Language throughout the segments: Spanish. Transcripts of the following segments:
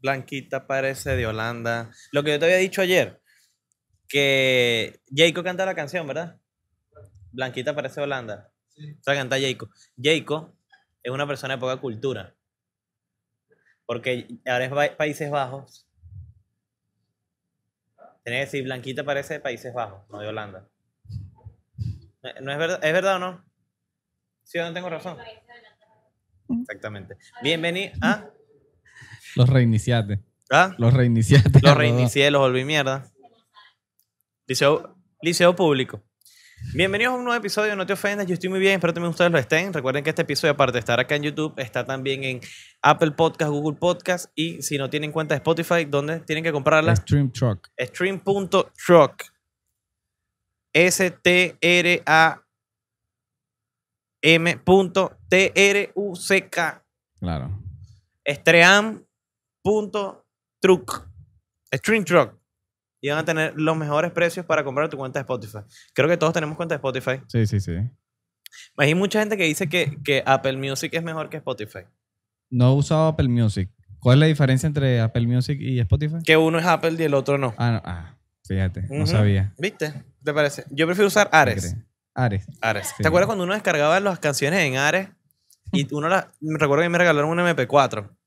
Blanquita parece de Holanda. Lo que yo te había dicho ayer, que Jayco canta la canción, ¿verdad? Blanquita parece Holanda. Sí. O sea, canta Jayco. Jayco es una persona de poca cultura. Porque ahora es Países Bajos. Tenés que decir, Blanquita parece de Países Bajos, no de Holanda. ¿No es verdad? ¿Es verdad o no? Sí, yo no tengo razón. Exactamente. Bienvenido. a ¿ah? Los reiniciaste. ¿Ah? Los reiniciaste. Los reinicié, los volví mierda. Liceo, público. Bienvenidos a un nuevo episodio No Te Ofendas. Yo estoy muy bien, espero que también ustedes lo estén. Recuerden que este episodio, aparte de estar acá en YouTube, está también en Apple Podcast, Google Podcast y si no tienen cuenta de Spotify, ¿dónde tienen que comprarla? Stream Truck. Stream.truck. S-T-R-A-M.T-R-U-C-K. Claro. Stream Punto truck. Stream Truck. Y van a tener los mejores precios para comprar tu cuenta de Spotify. Creo que todos tenemos cuenta de Spotify. Sí, sí, sí. Hay mucha gente que dice que, Apple Music es mejor que Spotify. No he usado Apple Music. ¿Cuál es la diferencia entre Apple Music y Spotify? Que uno es Apple y el otro no. Ah, no. Ah, fíjate, no sabía. ¿Viste? ¿Te parece? Yo prefiero usar Ares. Ares. Ares. ¿Te acuerdas cuando uno descargaba las canciones en Ares? Y uno las. Recuerdo que me regalaron un MP4.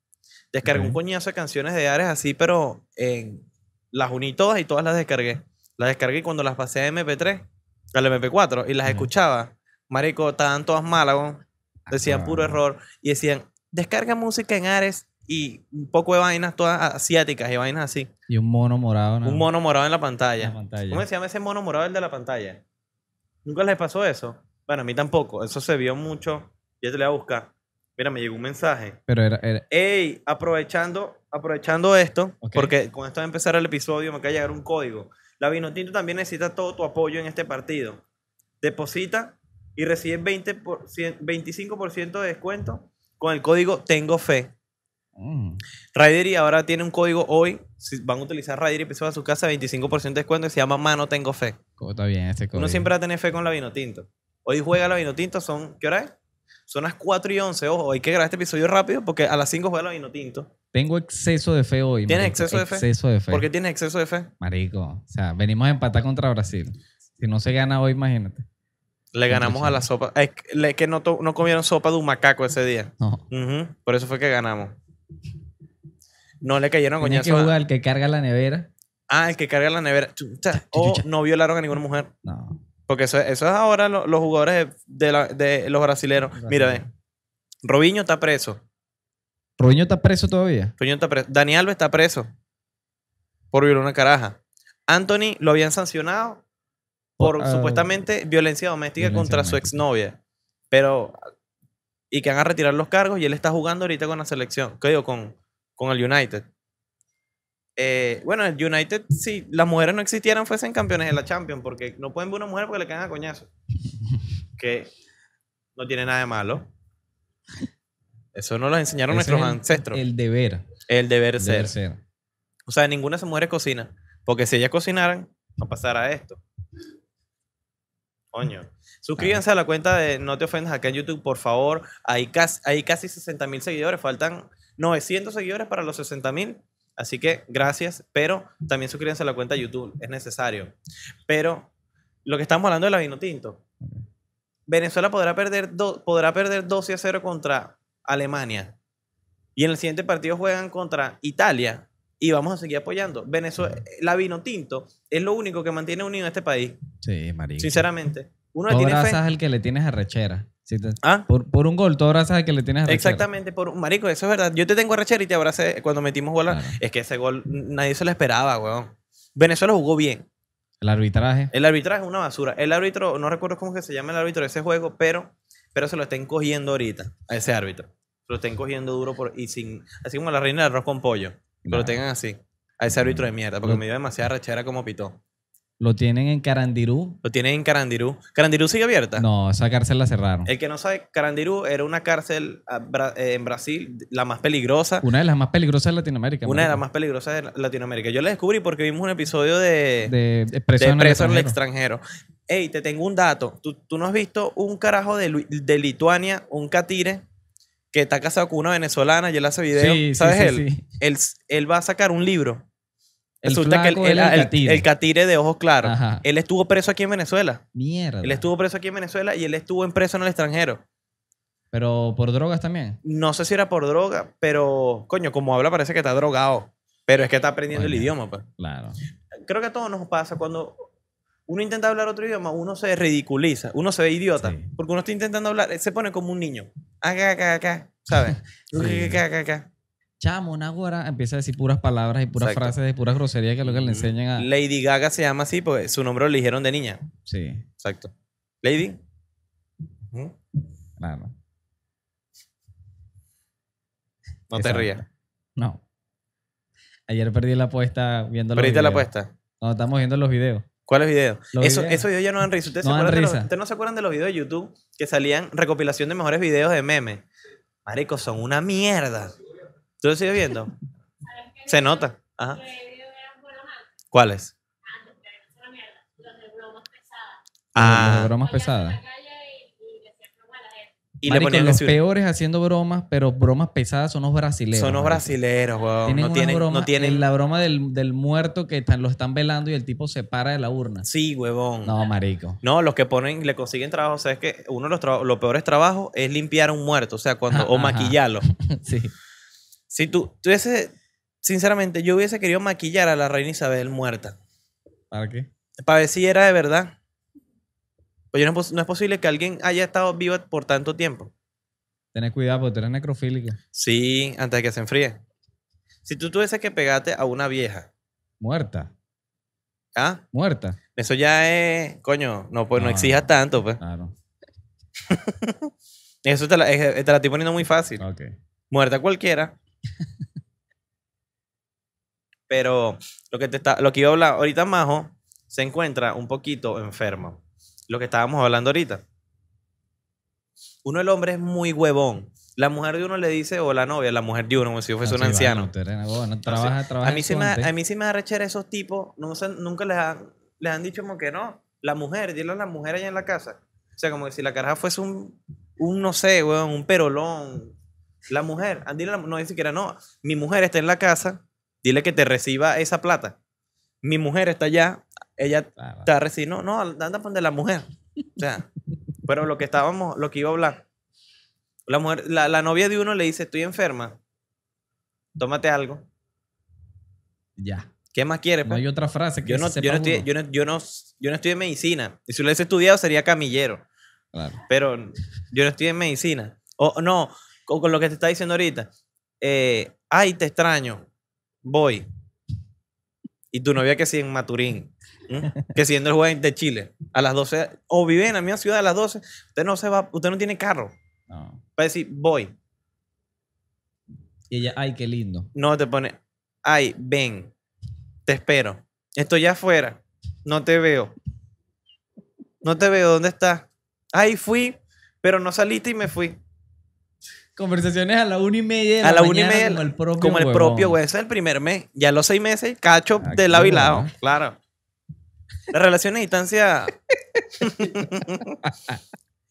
Descargué un coñazo de canciones de Ares así, pero en, las uní todas y todas las descargué. Las descargué cuando las pasé a MP3, al MP4, y las escuchaba. Marico, estaban todas malas, decían ah. puro error, y decían, descarga música en Ares y un poco de vainas todas asiáticas y vainas así. Y un mono morado. ¿no? Un mono morado en la pantalla. ¿Cómo se llama ese mono morado el de la pantalla? ¿Nunca les pasó eso? Bueno, a mí tampoco. Eso se vio mucho. Yo te lo voy a buscar. Mira, me llegó un mensaje. Pero era. Ey, aprovechando, aprovechando esto, porque con esto va a empezar el episodio, me acaba de llegar un código. La Vinotinto también necesita todo tu apoyo en este partido. Deposita y recibe 20 25% de descuento con el código Tengo Fe. Mm. y ahora tiene un código hoy. Si van a utilizar y Episodio a su casa, 25% de descuento y se llama Mano Tengo Fe. Está bien ese código. Uno siempre va a tener fe con la Vinotinto. Hoy juega la Vinotinto, son, ¿qué hora es? Son las 4 y 11. Ojo, hay que grabar este episodio rápido porque a las 5 juega la vino tinto. Tengo exceso de fe hoy. ¿Tienes exceso de fe? Exceso de fe. ¿Por qué tienes exceso de fe? Marico, o sea, venimos a empatar contra Brasil. Si no se gana hoy, imagínate. Le ganamos a la sopa. Es que no, comieron sopa de un macaco ese día. No. Por eso fue que ganamos. No le cayeron coñazos. que el que carga la nevera. Ah, el que carga la nevera. O oh, no violaron a ninguna mujer. No. Porque eso, es ahora los jugadores de, los brasileros. Mira, ve. Robinho está preso. Robinho está preso todavía. Robinho está preso. Dani Alves está preso por violar una caraja. Anthony lo habían sancionado por ah, supuestamente violencia doméstica contra su exnovia. Pero. Y que van a retirar los cargos y él está jugando ahorita con la selección. ¿Qué digo? Con, con el United. Eh, bueno, el United, si las mujeres no existieran, fuesen campeones de la Champions, porque no pueden ver una mujer porque le caen a coñazo. que no tiene nada de malo. Eso no lo enseñaron nuestros ancestros. El deber. El deber, ser. O sea, ninguna de esas mujeres cocina. Porque si ellas cocinaran, no pasara esto. Coño. Suscríbanse a la cuenta de No Te Ofendas acá en YouTube, por favor. Hay casi, hay casi 60 mil seguidores. Faltan 900 seguidores para los 60 mil. Así que gracias, pero también suscríbanse a la cuenta de YouTube, es necesario. Pero lo que estamos hablando es la vino tinto. Venezuela podrá perder, podrá perder 12 a 0 contra Alemania. Y en el siguiente partido juegan contra Italia. Y vamos a seguir apoyando. Venezuela, la vino tinto es lo único que mantiene unido a este país. Sí, María. Sinceramente. Uno le tiene fe. que le tienes a Rechera ¿Ah? por, por, un gol, tú sabes que le tienes rechera Exactamente, por un marico, eso es verdad. Yo te tengo rechera y te abrace cuando metimos bola Es que ese gol nadie se lo esperaba, weón. Venezuela jugó bien. El arbitraje. El arbitraje es una basura. El árbitro, no recuerdo cómo se llama el árbitro de ese juego, pero, pero se lo estén cogiendo ahorita a ese árbitro. Se lo estén cogiendo duro por, y sin. Así como la reina de arroz con pollo. Pero lo tengan así. A ese árbitro de mierda, porque me dio demasiada rechera como pitó. Lo tienen en Carandirú. Lo tienen en Carandirú. ¿Carandirú sigue abierta? No, esa cárcel la cerraron. El que no sabe, Carandirú era una cárcel ah, eh, en Brasil, la más peligrosa. Una de las más peligrosas de Latinoamérica. Una de las más peligrosas de Latinoamérica. Yo la descubrí porque vimos un episodio de, de, en, el extranjero. Ey, te tengo un dato. ¿Tú, no has visto un carajo de, Lituania, un catire, que está casado con una venezolana, y él hace video. ¿Sabes él? Él va a sacar un libro el Resulta que el, el, catire. de ojos claros. Él estuvo preso aquí en Venezuela. Mierda. Él estuvo preso aquí en Venezuela y él estuvo en preso en el extranjero. Pero por drogas también. No sé si era por droga, pero coño, como habla parece que está drogado. Pero es que está aprendiendo el idioma, pues. Claro. Creo que a todos nos pasa cuando uno intenta hablar otro idioma, uno se ridiculiza, uno se ve idiota. Porque uno está intentando hablar, se pone como un niño. Acá, acá, acá, ¿sabes? Acá, chamo, una empieza a decir puras palabras y puras frases de puras groserías que es lo que le mm. enseñan a... Lady Gaga se llama así porque su nombre lo eligieron de niña. Sí. Exacto. Lady. Nada, ¿Mm? Claro. No te rías. No. Ayer perdí la apuesta viendo los ¿Perdiste la apuesta? No, estamos viendo los videos. ¿Cuáles videos? Esos videos ya no dan risa. ¿Ustedes, no se acuerdan de los videos de YouTube que salían recopilación de mejores videos de memes? Marico, son una mierda. ¿Tú lo sigues viendo? Se nota. Ajá. ¿Cuáles? Ah. Las bromas pesadas. Y le los peores haciendo bromas, pero bromas pesadas son los brasileños. Son los brasileños, huevón. no, tienen, no tienen... La broma del, muerto que están, lo están velando y el tipo se para de la urna. Sí, huevón. No, marico. No, los que ponen, le consiguen trabajo. O sea, es que uno de los, peores trabajos es limpiar a un muerto. O sea, cuando... o maquillarlo. sí. Si tú, tuviese sinceramente, yo hubiese querido maquillar a la reina Isabel muerta. ¿Para qué? Para ver si era de verdad. Pues no, no es posible que alguien haya estado viva por tanto tiempo. Tenés cuidado porque tú eres necrofílica. Sí, antes de que se enfríe. Si tú tuviese que pegarte a una vieja. Muerta. ¿Ah? Muerta. Eso ya es. Coño, no, pues no, ah, exijas tanto, pues. Claro. Ah, Eso te la, te estoy poniendo muy fácil. Okay. Muerta cualquiera. Pero lo que, te está, lo que iba a hablar ahorita, Majo, se encuentra un poquito enfermo. Lo que estábamos hablando ahorita. Uno, el hombre es muy huevón. La mujer de uno le dice, o la novia, la mujer de uno, como si yo fuese ah, un anciano. a, mí sí me, a da rechera esos tipos. nunca les, han dicho como que no. La mujer, dile a la mujer allá en la casa. O sea, como que si la caraja fuese un, un no sé, weón, un perolón, la mujer, ah, no ni siquiera no. Mi mujer está en la casa, dile que te reciba esa plata. Mi mujer está allá, ella ah, está recibiendo. No, no, anda de la mujer. O sea, pero lo que estábamos, lo que iba a hablar. La, mujer, la, novia de uno le dice, estoy enferma, tómate algo. Ya. ¿Qué más quiere? Pues? hay otra frase que yo no, yo, no estoy, yo, no, yo, yo no estoy en medicina. Y si lo hubiese estudiado sería camillero. Claro. Pero yo no estoy en medicina. O no, o con lo que te está diciendo ahorita, eh, ay, te extraño, voy. Y tu novia que si en Maturín, que que siendo el juez de Chile, a las 12, o vive en la misma ciudad a las 12, usted no se va, usted no tiene carro. No. Para decir, voy. Y ella, ay, qué lindo. No, te pone, ay, ven, te espero. Estoy afuera, no te veo. No te veo, ¿dónde estás? Ay, fui, pero no saliste y me fui. Conversaciones a la una y media de la A la y media. Como el propio, güey. Ese es el primer mes. Ya los seis meses, cacho ah, de lado y lado. Claro. la relación a distancia.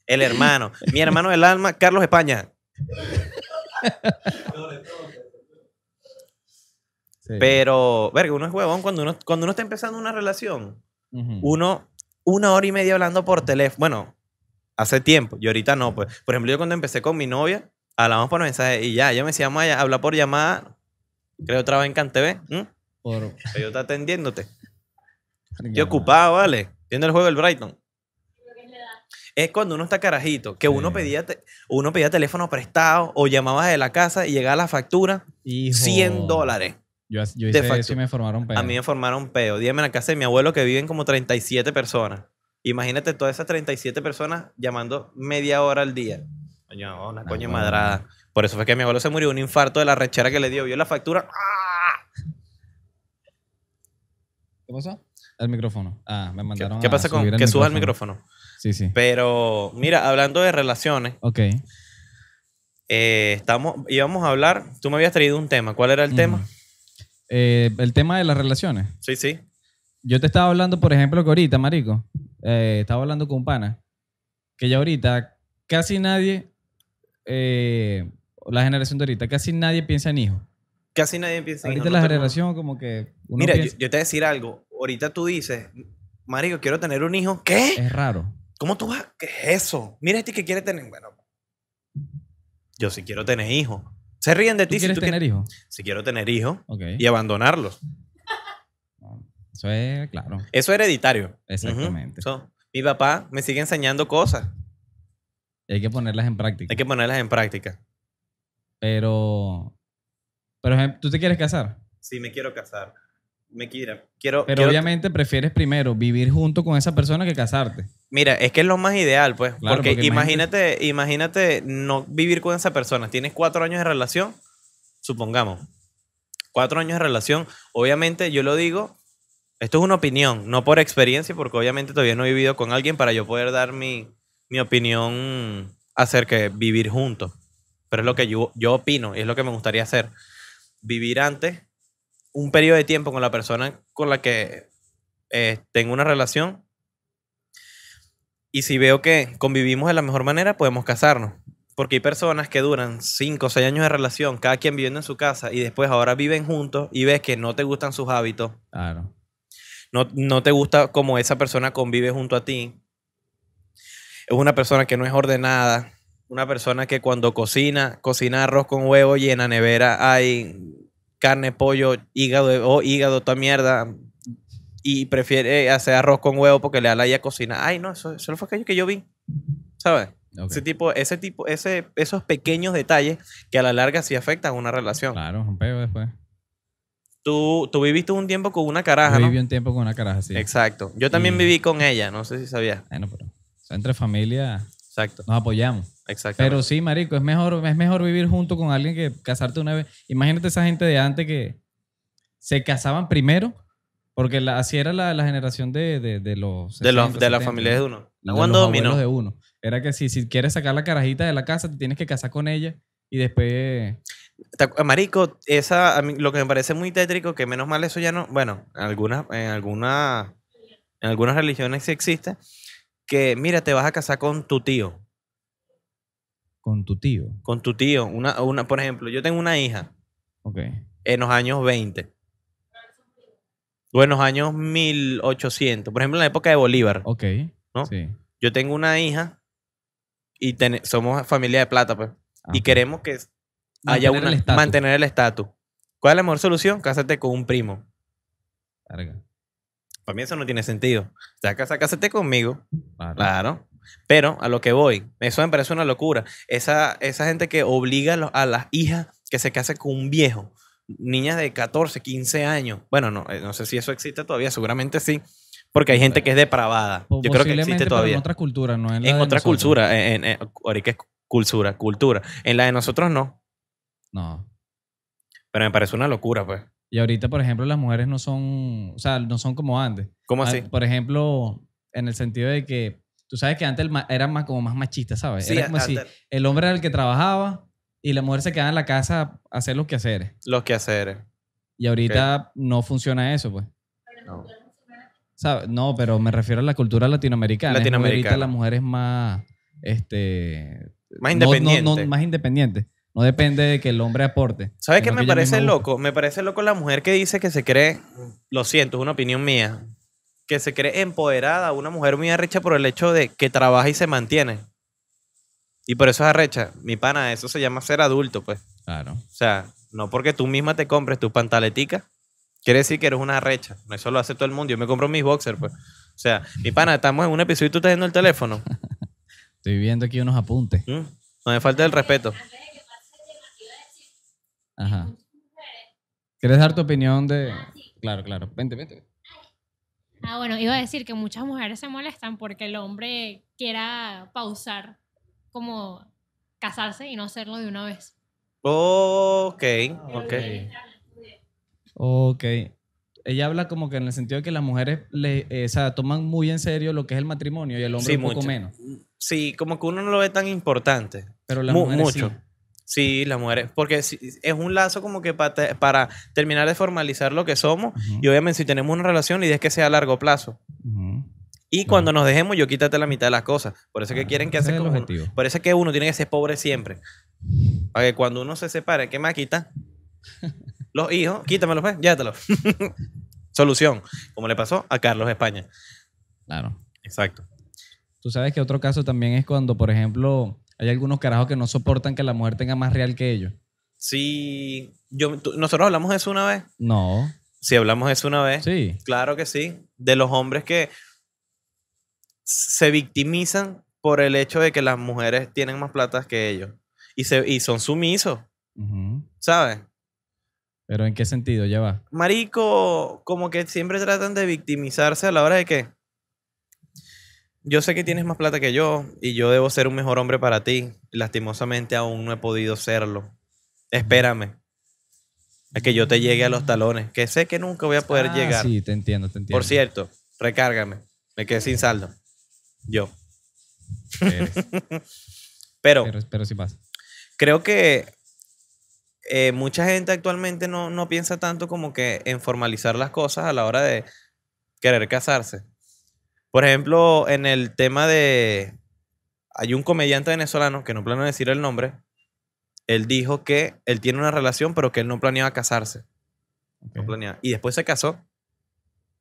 el hermano. Mi hermano del alma, Carlos España. Pero, verga, uno es huevón cuando uno, cuando uno está empezando una relación. Uno, una hora y media hablando por teléfono. Bueno, hace tiempo. Y ahorita no, pues. Por ejemplo, yo cuando empecé con mi novia, Hablamos por mensaje y ya. Yo me decía, a hablar por llamada. Creo otra vez en CanTV. ¿Mm? Por... Yo estoy atendiéndote. yo ocupado, vale. Viendo el juego del Brighton. Es cuando uno está carajito, que uno, pedía uno pedía teléfono prestado o llamabas de la casa y llegaba la factura, 100 dólares. Yo, hice A mí me formaron peo. Dígame en la casa de mi abuelo que viven como 37 personas. Imagínate todas esas 37 personas llamando media hora al día. Coño, una coña madrada. Por eso fue que mi abuelo se murió un infarto de la rechera que le dio. Vio la factura. ¡Ah! ¿Qué pasó? El micrófono. Ah, me mandaron. ¿Qué, pasa con que suba el micrófono? Sí, sí. Pero, mira, hablando de relaciones. Ok. Eh, estamos, íbamos a hablar. Tú me habías traído un tema. ¿Cuál era el tema? Eh, el tema de las relaciones. Sí, sí. Yo te estaba hablando, por ejemplo, que ahorita, Marico, eh, estaba hablando con un pana, que ya ahorita casi nadie eh, la generación de ahorita, casi nadie piensa en hijos. Casi nadie piensa en hijos. Ahorita la generación como que... Mira, yo, te voy a decir algo. Ahorita tú dices, marico, quiero tener un hijo. ¿Qué? Es raro. ¿Cómo tú vas? ¿Qué es eso? Mira este que quiere tener... Bueno, yo sí quiero tener hijos. Se ríen de ti. ¿Tú quieres tener hijos? Si quiero tener hijos y abandonarlos. Eso es, claro. Eso es hereditario. Exactamente. mi papá me sigue enseñando cosas hay que ponerlas en práctica. Hay que ponerlas en práctica. Pero, pero ¿tú te quieres casar? Sí, me quiero casar. Me quiero. quiero pero obviamente prefieres primero vivir junto con esa persona que casarte. Mira, es que es lo más ideal, pues. porque, porque, imagínate, imagínate no vivir con esa persona. Tienes cuatro años de relación, supongamos. Cuatro años de relación. Obviamente, yo lo digo, esto es una opinión, no por experiencia, porque obviamente todavía no he vivido con alguien para yo poder dar mi, mi opinión acerca de vivir juntos. Pero es lo que yo, yo opino y es lo que me gustaría hacer. Vivir antes un periodo de tiempo con la persona con la que eh, tengo una relación. Y si veo que convivimos de la mejor manera, podemos casarnos. Porque hay personas que duran 5 o 6 años de relación, cada quien viviendo en su casa, y después ahora viven juntos y ves que no te gustan sus hábitos. Claro. No, no te gusta cómo esa persona convive junto a ti es una persona que no es ordenada, una persona que cuando cocina, cocina arroz con huevo y en la nevera hay carne, pollo, hígado o hígado, toda mierda. Y prefiere hacer arroz con huevo porque le da la idea cocina. Ay, no, eso, fue aquello que yo vi. ¿Sabes? Ese tipo, ese tipo, ese, esos pequeños detalles que a la larga sí afectan a una relación. Claro, un después. Tú, tú viviste un tiempo con una caraja, ¿no? viví un tiempo con una caraja, sí. Exacto. Yo también viví con ella, no sé si sabías. pero entre familia. Exacto. Nos apoyamos. Exacto. Pero sí, marico, es mejor, es mejor vivir junto con alguien que casarte una vez. Imagínate esa gente de antes que se casaban primero, porque la, así era la, la generación de, de, los... de, los de la familia de uno. de los dominó? de uno. Era que si, si quieres sacar la carajita de la casa, te tienes que casar con ella y después... Marico, esa, lo que me parece muy tétrico, que menos mal eso ya no... Bueno, en algunas, en algunas, en algunas religiones sí existe, que, mira, te vas a casar con tu tío. Con tu tío. Con tu tío. Una, una, por ejemplo, yo tengo una hija. Ok. En los años 20. O en los años 1800. Por ejemplo, en la época de Bolívar. Ok. ¿no? Sí. Yo tengo una hija y somos familia de plata, pues, ah, Y queremos que haya una. mantener el estatus. ¿Cuál es la mejor solución? Cásate con un primo. Carga. Para mí eso no tiene sentido. sea, sacásete conmigo. Claro. Pero a lo que voy, eso me parece una locura. Esa, esa gente que obliga a, las hijas que se case con un viejo, niñas de 14, 15 años. Bueno, no, eh, no sé si eso existe todavía, seguramente sí. Porque hay gente que es depravada. Yo creo que existe todavía. En otra cultura, no en, en otra cultura. En, ahorita es cultura, cultura. En la de nosotros no. No. Pero me parece una locura, pues. Y ahorita, por ejemplo, las mujeres no son, o sea, no son como antes. ¿Cómo ah, así? Por ejemplo, en el sentido de que tú sabes que antes era más, como más machista, ¿sabes? Sí, era como el hombre era el que trabajaba y la mujer se quedaba en la casa a hacer los quehaceres. Los quehaceres. Y ahorita no funciona eso, pues. No. No, pero me refiero a la cultura latinoamericana. Latinoamericana. Ahorita la mujer es más, este... Más independiente. más independiente. No depende de que el hombre aporte. ¿Sabes qué me parece loco? Me parece loco la mujer que dice que se cree, lo siento, es una opinión mía, que se cree empoderada, una mujer muy arrecha por el hecho de que trabaja y se mantiene. Y por eso es arrecha. Mi pana, eso se llama ser adulto, pues. Claro. O sea, no porque tú misma te compres tus pantaleticas, quiere decir que eres una arrecha. Eso lo hace todo el mundo. Yo me compro mis boxers, pues. O sea, mi pana, estamos en un episodio y tú estás viendo el teléfono. Estoy viendo aquí unos apuntes. ¿Mm? No me falta el respeto. Ajá. ¿Quieres dar tu opinión de...? Ah, claro, claro. Vente, vente. Ah, bueno, iba a decir que muchas mujeres se molestan porque el hombre quiera pausar, como casarse y no hacerlo de una vez. Ok, ok. Ok. Ella habla como que en el sentido de que las mujeres eh, toman muy en serio lo que es el matrimonio y el hombre un poco menos. Sí, como que uno no lo ve tan importante. Pero mucho. Sí, las mujeres, porque es un lazo como que para, para terminar de formalizar lo que somos y obviamente si tenemos una relación la idea es que sea a largo plazo. Y cuando nos dejemos yo quítate la mitad de las cosas. Por eso que ah, quieren que hacer como Por eso que uno tiene que ser pobre siempre. Para que cuando uno se separe, ¿qué más quita? Los hijos, quítamelos, pues, llévatelos. Solución, como le pasó a Carlos España. Claro. Exacto. Tú sabes que otro caso también es cuando, por ejemplo, hay algunos carajos que no soportan que la mujer tenga más real que ellos. Sí, yo, nosotros hablamos de eso una vez. No. Si hablamos de eso una vez. Sí. Claro que sí. De los hombres que se victimizan por el hecho de que las mujeres tienen más plata que ellos. Y, se, son sumisos, ¿sabes? Pero ¿en qué sentido? Ya va. Marico, como que siempre tratan de victimizarse a la hora de que yo sé que tienes más plata que yo y yo debo ser un mejor hombre para ti. Lastimosamente aún no he podido serlo. Espérame. A que yo te llegue a los talones, que sé que nunca voy a poder ah, llegar. Sí, te entiendo, te entiendo. Por cierto, recárgame. Me quedé sin saldo. Yo. pero, pero, si sí pasa. Creo que eh, mucha gente actualmente no, no piensa tanto como que en formalizar las cosas a la hora de querer casarse. Por ejemplo, en el tema de... Hay un comediante venezolano, que no planeo decir el nombre, él dijo que él tiene una relación, pero que él no planeaba casarse. Y después se casó.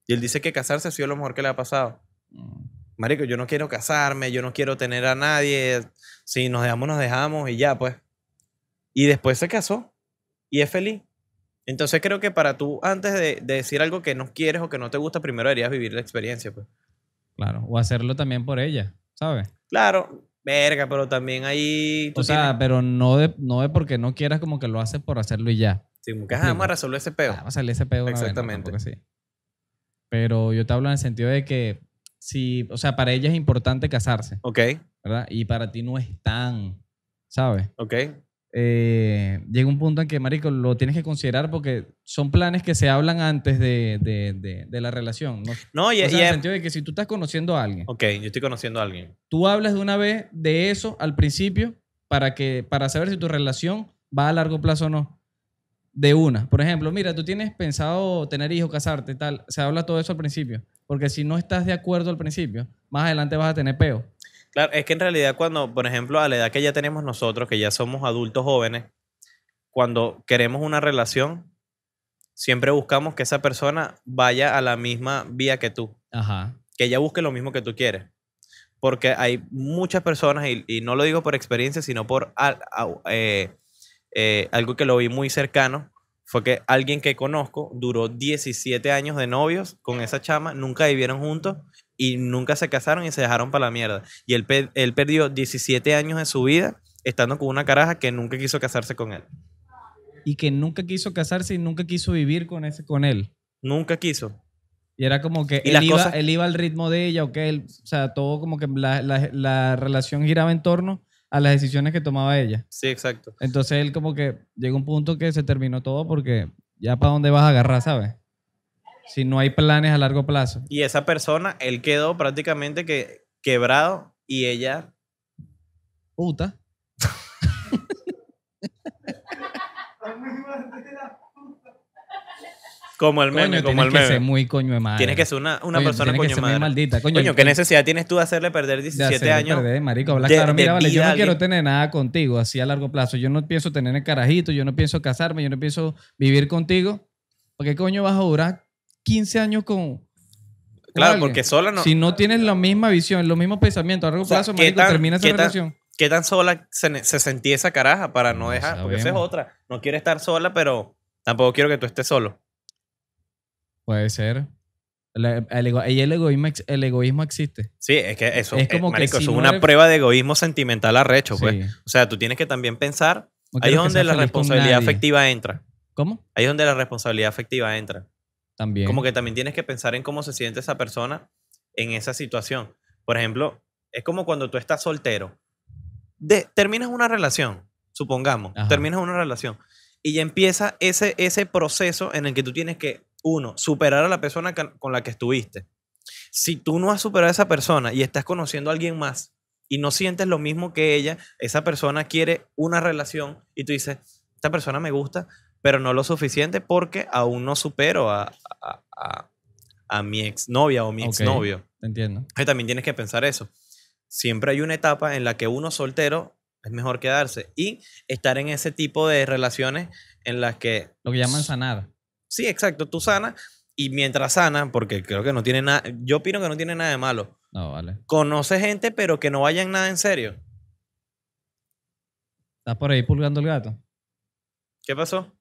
Y él dice que casarse ha sido lo mejor que le ha pasado. Mm. Marico, yo no quiero casarme, yo no quiero tener a nadie. Si nos dejamos, nos dejamos y ya, pues. Y después se casó y es feliz. Entonces creo que para tú, antes de, de decir algo que no quieres o que no te gusta, primero deberías vivir la experiencia, pues. Claro, o hacerlo también por ella, ¿sabes? Claro, verga, pero también ahí... O sea, pero no de, no porque no quieras como que lo haces por hacerlo y ya. Sí, nunca ah, jamás resolver ese peo. Ah, vamos a ese peo. Exactamente. sí. Pero yo te hablo en el sentido de que si, o sea, para ella es importante casarse. Ok. ¿Verdad? Y para ti no es tan, ¿sabes? Ok. Eh, llega un punto en que, Marico, lo tienes que considerar porque son planes que se hablan antes de, la relación. No, no y, en el sentido de que si tú estás conociendo a alguien. Ok, yo estoy conociendo a alguien. Tú hablas de una vez de eso al principio para, que, para saber si tu relación va a largo plazo o no. De una. Por ejemplo, mira, tú tienes pensado tener hijos, casarte, tal. Se habla todo eso al principio. Porque si no estás de acuerdo al principio, más adelante vas a tener peo. Claro, es que en realidad cuando, por ejemplo, a la edad que ya tenemos nosotros, que ya somos adultos jóvenes, cuando queremos una relación, siempre buscamos que esa persona vaya a la misma vía que tú. Ajá. Que ella busque lo mismo que tú quieres. Porque hay muchas personas, y, no lo digo por experiencia, sino por eh, eh, algo que lo vi muy cercano, fue que alguien que conozco duró 17 años de novios con esa chama, nunca vivieron juntos y nunca se casaron y se dejaron para la mierda. Y él, perdió 17 años de su vida estando con una caraja que nunca quiso casarse con él. Y que nunca quiso casarse y nunca quiso vivir con, ese, con él. Nunca quiso. Y era como que él, iba, iba, al ritmo de ella, que él, o sea, todo como que la, la, relación giraba en torno a las decisiones que tomaba ella. Sí, exacto. Entonces él como que llegó un punto que se terminó todo porque ya para dónde vas a agarrar, ¿sabes? si no hay planes a largo plazo. Y esa persona, él quedó prácticamente que, quebrado y ella... Puta. Como el meme, como el meme. Tienes que ser muy coño de madre. Tienes que ser una, una persona coño que Coño, ¿qué necesidad tienes tú de hacerle perder 17 años? marico, claro. Mira, vale, yo no quiero tener nada contigo así a largo plazo. Yo no pienso tener el carajito, yo no pienso casarme, yo no pienso vivir contigo. ¿Por qué coño vas a durar 15 años con. Claro, porque sola no. Si no tienes la misma visión, los mismos pensamientos a largo plazo, marico, termina esa relación. Tan, ¿Qué tan sola se, sentía esa caraja para no, dejar? Porque esa es otra. No quiero estar sola, pero tampoco quiero que tú estés solo. Puede ser. El, el, el, egoísmo, el egoísmo existe. Sí, es que eso es, eh, como marico, que una prueba de egoísmo sentimental arrecho, pues. O sea, tú tienes que también pensar ahí es donde la responsabilidad afectiva entra. ¿Cómo? Ahí es donde la responsabilidad afectiva entra. Como que también tienes que pensar en cómo se siente esa persona en esa situación. Por ejemplo, es como cuando tú estás soltero. terminas una relación, supongamos, terminas una relación y ya empieza ese, ese proceso en el que tú tienes que, uno, superar a la persona con la que estuviste. Si tú no has superado a esa persona y estás conociendo a alguien más y no sientes lo mismo que ella, esa persona quiere una relación y tú dices, esta persona me gusta, pero no lo suficiente porque aún no supero a, a, a, a mi exnovia o mi okay, exnovio. Entiendo. también tienes que pensar eso. Siempre hay una etapa en la que uno soltero es mejor quedarse y estar en ese tipo de relaciones en las que... Lo que llaman sanar. Sí, exacto. Tú sanas y mientras sanas, porque creo que no tiene nada, yo opino que no tiene nada de malo. No, vale. Conoce gente, pero que no vayan nada en serio. ¿Estás por ahí pulgando el gato? ¿Qué pasó?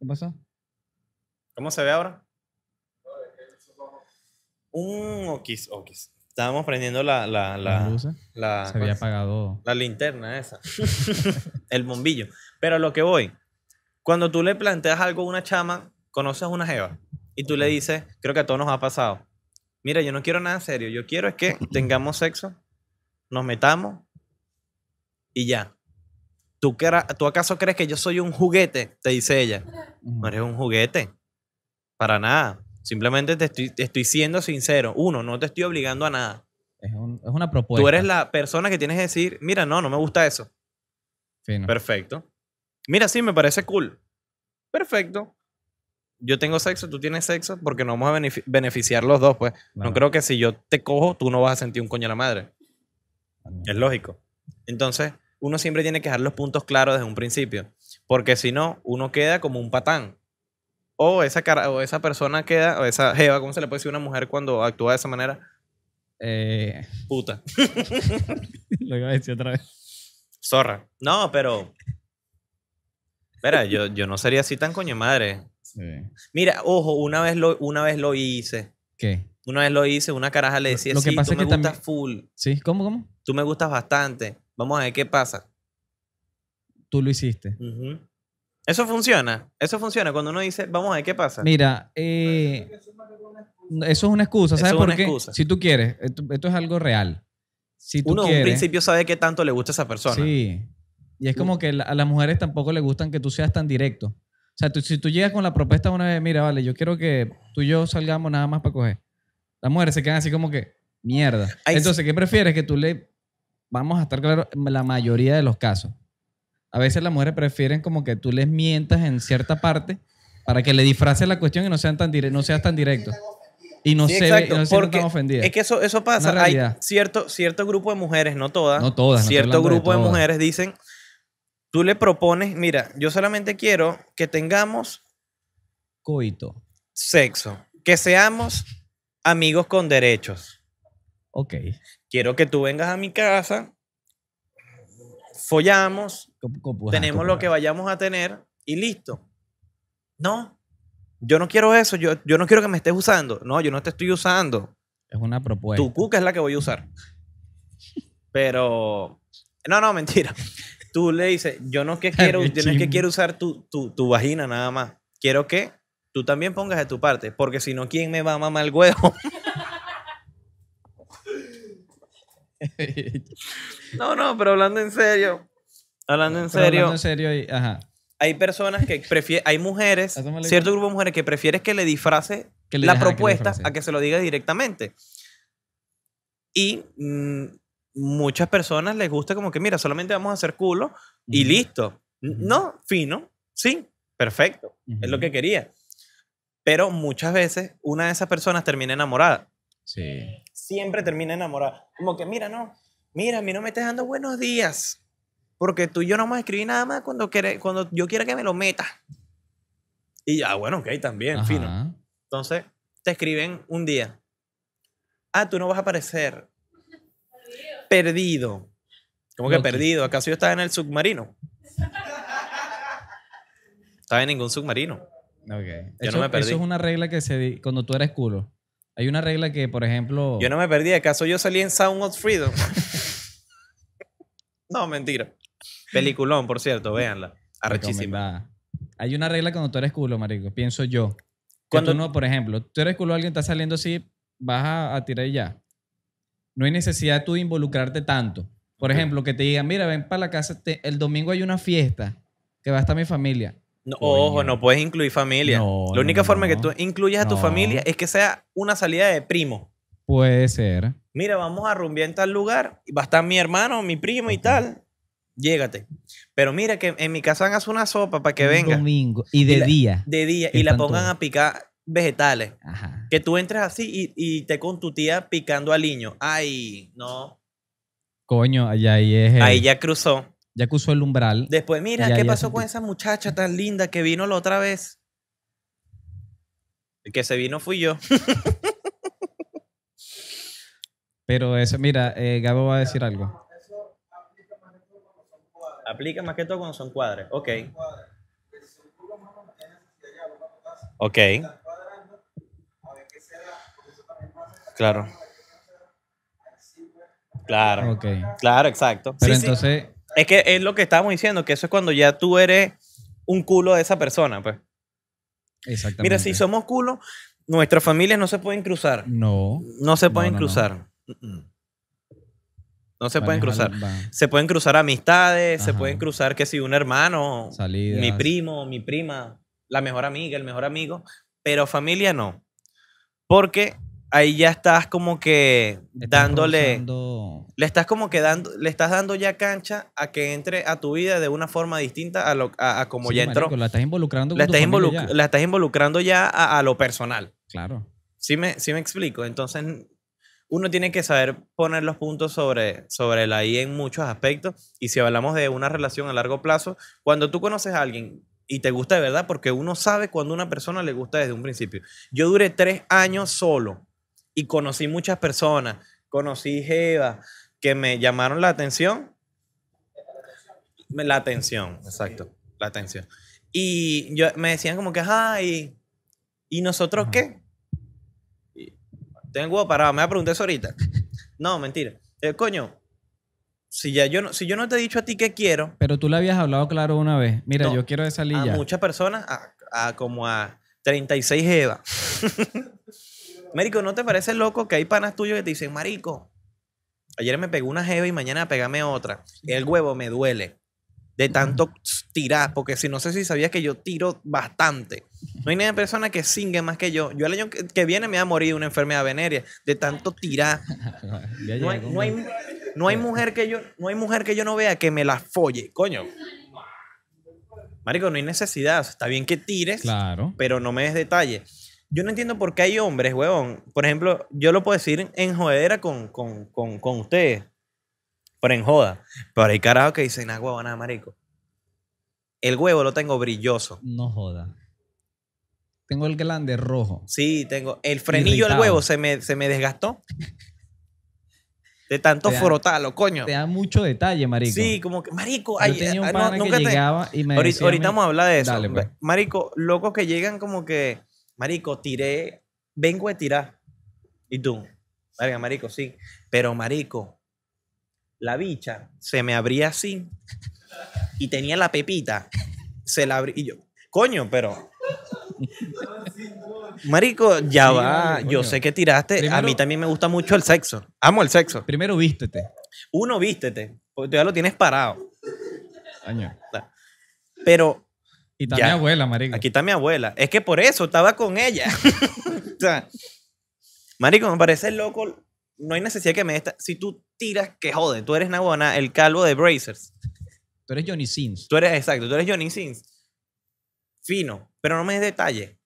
¿Qué pasó? ¿Cómo se ve ahora? Un okis, okis. Estábamos prendiendo la... la, la, ¿La, eh? se había apagado. La linterna esa. el bombillo. Pero lo que voy, cuando tú le planteas algo a una chama, conoces a una jeva y tú le dices, creo que a todos nos ha pasado, mira, yo no quiero nada serio, yo quiero es que tengamos sexo, nos metamos y ya. ¿Tú, ¿Tú acaso crees que yo soy un juguete? Te dice ella. Mm. No eres un juguete. Para nada. Simplemente te estoy, siendo sincero. Uno, no te estoy obligando a nada. Es, una propuesta. Tú eres la persona que tienes que decir, mira, no, no me gusta eso. Perfecto. Mira, sí, me parece cool. Perfecto. Yo tengo sexo, tú tienes sexo, porque nos vamos a beneficiar los dos, pues. No creo que si yo te cojo, tú no vas a sentir un coño a la madre. Es lógico. Entonces, uno siempre tiene que dejar los puntos claros desde un principio, porque si no, uno queda como un patán. O esa, cara, o esa persona queda, o esa ¿cómo se le puede decir a una mujer cuando actúa de esa manera? Eh, Puta. Lo iba a decir otra vez. Zorra. No, pero. Espera, yo, yo no sería así tan coño madre. Mira, ojo, una vez lo, una vez lo hice. ¿Qué? Una vez lo hice, una caraja le decía, sí, tú me gustas full. ¿Sí? ¿Cómo, cómo? Tú me gustas bastante. Vamos a ver qué pasa. Tú lo hiciste. Eso funciona. Eso funciona cuando uno dice, vamos a ver qué pasa. Mira, eh, eso es una excusa. ¿Sabes por qué? Si tú quieres, esto, es algo real. Si tú uno en un principio sabe qué tanto le gusta a esa persona. Sí. Y es como que a las mujeres tampoco les gustan que tú seas tan directo. O sea, si tú llegas con la propuesta una vez, mira, vale, yo quiero que tú y yo salgamos nada más para coger. Las mujeres se quedan así como que, mierda. Entonces, ¿qué prefieres? Que tú le vamos a estar claros, la mayoría de los casos. A veces las mujeres prefieren como que tú les mientas en cierta parte para que le disfraces la cuestión y no, sean tan no seas tan directo. Y no, se, porque tan ofendida Es que eso, eso pasa. Hay cierto, cierto grupo de mujeres, no todas. No todas. Cierto grupo de, de mujeres dicen, tú le propones, mira, yo solamente quiero que tengamos... Coito. Sexo. Que seamos amigos con derechos. Ok quiero que tú vengas a mi casa, follamos, tenemos lo que vayamos a tener y listo. No, yo no quiero eso, yo, yo no quiero que me estés usando. No, yo no te estoy usando. Es una propuesta. Tu cuca es la que voy a usar. Pero, no, no, mentira. Tú le dices, yo no, que quiero, yo no que quiero usar tu, tu vagina nada más. Quiero que tú también pongas de tu parte, porque si no, ¿quién me va a mamar el huevo? no, no, pero hablando en serio. Hablando en serio. en serio Hay personas que prefieren, hay mujeres, cierto grupo de mujeres que prefieres que le disfrace la propuesta a que se lo diga directamente. Y mm, muchas personas les gusta como que, mira, solamente vamos a hacer culo y listo. No, fino, sí, perfecto, es lo que quería. Pero muchas veces una de esas personas termina enamorada. Sí siempre termina enamorada. Como que, mira, no, mira, a mí no me estás dando buenos días. Porque tú y yo no vamos a escribir nada más cuando, quiere, cuando yo quiera que me lo meta Y ya, bueno, ok, también, fino. Entonces, te escriben un día. Ah, tú no vas a aparecer. Perdido. como que perdido? ¿Acaso yo estaba en el submarino? estaba en ningún submarino. Okay. Yo eso, no me es una regla que se cuando tú eres culo. Hay una regla que, por ejemplo. Yo no me perdí, ¿acaso yo salí en Sound of Freedom? no, mentira. Peliculón, por cierto, véanla. Arrechísima. Hay una regla cuando tú eres culo, marico, pienso yo. Cuando no, por ejemplo, tú eres culo, alguien está saliendo así, vas a, tirar y ya. No hay necesidad tú de involucrarte tanto. Por ejemplo, que te digan, mira, ven para la casa, el domingo hay una fiesta que va hasta mi familia. No, ojo, no puedes incluir familia. la única forma que tú incluyas a tu familia es que sea una salida de primo. Puede ser. Mira, vamos a rumbear en tal lugar. Va a estar mi hermano, mi primo y tal. Llégate. Pero mira que en mi casa hagas una sopa para que venga. Domingo. Y de día. De día. Y la pongan a picar vegetales. Ajá. Que tú entres así y, te con tu tía picando niño. Ay, no. Coño, allá ahí es. Ahí ya cruzó ya que usó el umbral. Después, mira, ¿qué pasó con esa muchacha tan linda que vino la otra vez? El que se vino fui yo. Pero eso, mira, eh, Gabo va a decir algo. aplica más que todo cuando son cuadres. Aplica más Ok. Ok. Claro. Claro. Okay. Claro, exacto. Pero entonces. Es que es lo que estábamos diciendo, que eso es cuando ya tú eres un culo de esa persona, pues. Exactamente. Mira, si somos culos, nuestras familias no se pueden cruzar. No. No se pueden cruzar. No, se pueden cruzar. Se pueden cruzar amistades, se pueden cruzar que si un hermano, mi primo, mi prima, la mejor amiga, el mejor amigo, pero familia no. Porque ahí ya estás como que dándole. Le estás como que dando, le estás dando ya cancha a que entre a tu vida de una forma distinta a, lo, a, como ya entró. La estás involucrando. la, estás ya. la estás involucrando ya a, lo personal. Claro. Sí me, me explico. Entonces, uno tiene que saber poner los puntos sobre, sobre la I en muchos aspectos. Y si hablamos de una relación a largo plazo, cuando tú conoces a alguien y te gusta de verdad, porque uno sabe cuando una persona le gusta desde un principio. Yo duré tres años solo y conocí muchas personas, conocí Jeva, que me llamaron la atención. La atención, exacto, la atención. Y yo, me decían como que, ay ¿y, nosotros qué? tengo parado, me a preguntar eso ahorita. no, mentira. Eh, coño, si, ya yo no, si yo no te he dicho a ti qué quiero. Pero tú le habías hablado claro una vez. Mira, yo quiero salir lilla. A muchas personas, como a 36 Eva. Marico, ¿no te parece loco que hay panas tuyos que te dicen, Marico, ayer me pegó una jeva y mañana pegame otra? El huevo me duele de tanto tirar, porque si no sé si sabías que yo tiro bastante. No hay ninguna persona que singue más que yo. Yo el año que viene me ha a morir una enfermedad venérea, de tanto tirar. No hay, mujer que yo, no hay mujer que yo no vea que me la folle, coño. Marico, no hay necesidad. está bien que tires, claro. pero no me des detalles. Yo no entiendo por qué hay hombres, huevón. Por ejemplo, yo lo puedo decir en jodera con, ustedes. Por en joda. Pero hay carajos que dicen, ah, huevo, nada, ah, marico. El huevo lo tengo brilloso. No joda. Tengo el glande rojo. Sí, tengo. El frenillo del huevo se me, desgastó. De tanto frotarlo, coño. Te da mucho detalle, marico. Sí, como que, marico, ay, tenía ah, un que llegaba y me ahorita, ahorita vamos a hablar de eso. Pues". Marico, locos que llegan como que Marico, tiré, vengo a tirar. Y tú, venga, marico, sí. Pero, marico, la bicha se me abría así y tenía la pepita. Se la abrí. Y yo, coño, pero. Marico, ya va. Yo sé que tiraste. a mí también me gusta mucho el sexo. Amo el sexo. Primero vístete. Uno, vístete. Porque tú ya lo tienes parado. Año. Pero y está mi abuela, marico. Aquí está mi abuela. Es que por eso estaba con ella. o sea, marico, me parece loco. No hay necesidad que me... Esta... Si tú tiras, que jode. Tú eres Naguana, el calvo de Brazers. Tú eres Johnny Sins. Tú eres, exacto, tú eres Johnny Sins. Fino, pero no me des detalle.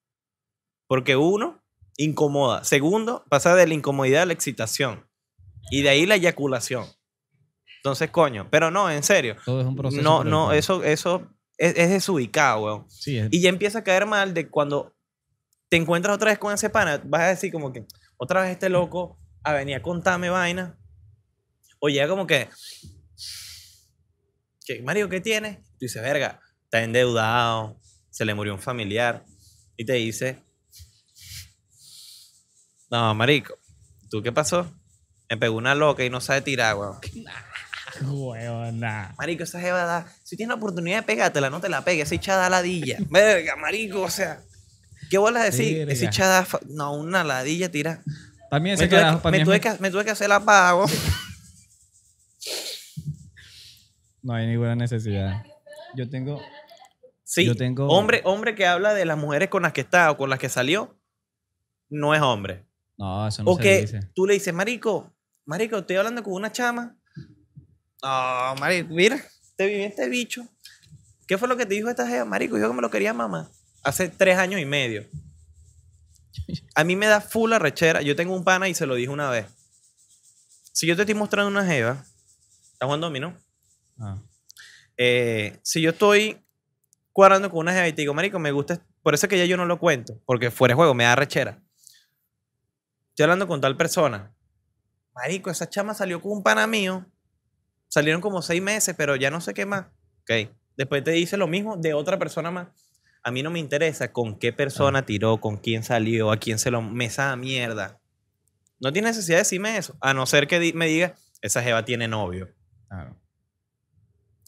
Porque uno, incomoda. Segundo, pasa de la incomodidad a la excitación. Y de ahí la eyaculación. Entonces, coño, pero no, en serio. Todo es un proceso. No, no, eso, eso es, es desubicado, weón. Y ya empieza a caer mal de cuando te encuentras otra vez con ese pana, vas a decir como que otra vez este loco a venir a contarme vaina. O llega como que, qué Mario, ¿qué tienes? Tú dices, verga, está endeudado, se le murió un familiar. Y te dice, no, marico, ¿tú qué pasó? Me pegó una loca y no sabe tirar, weón. Marico, esa jeva da. Si tienes la oportunidad, pégatela, no te la pegues. Esa echada ladilla. Verga, marico, o sea. ¿Qué a decir? Esa echada No, una ladilla tira. También Me, tuve que, me tuve que hacer la pago. No hay ninguna necesidad. Yo tengo. Sí, yo tengo... hombre, hombre que habla de las mujeres con las que está o con las que salió, no es hombre. No, eso no o se que dice. Tú le dices, Marico, Marico, estoy hablando con una chama no, marico, mira, te viví este bicho. ¿Qué fue lo que te dijo esta jeva, marico? Yo que me lo quería mamá hace tres años y medio. A mí me da full rechera. Yo tengo un pana y se lo dije una vez. Si yo te estoy mostrando una jeva, ¿estás jugando a mí, ¿no? Ah. Eh, si yo estoy cuadrando con una jeva y te digo, marico, me gusta, este-", por eso es que ya yo no lo cuento, porque fuera de juego me da rechera. Estoy hablando con tal persona. Marico, esa chama salió con un pana mío Salieron como seis meses, pero ya no sé qué más. Ok. Después te dice lo mismo de otra persona más. A mí no me interesa con qué persona ah. tiró, con quién salió, a quién se lo me esa mierda. No tiene necesidad de decirme eso. A no ser que me diga, esa jeva tiene novio.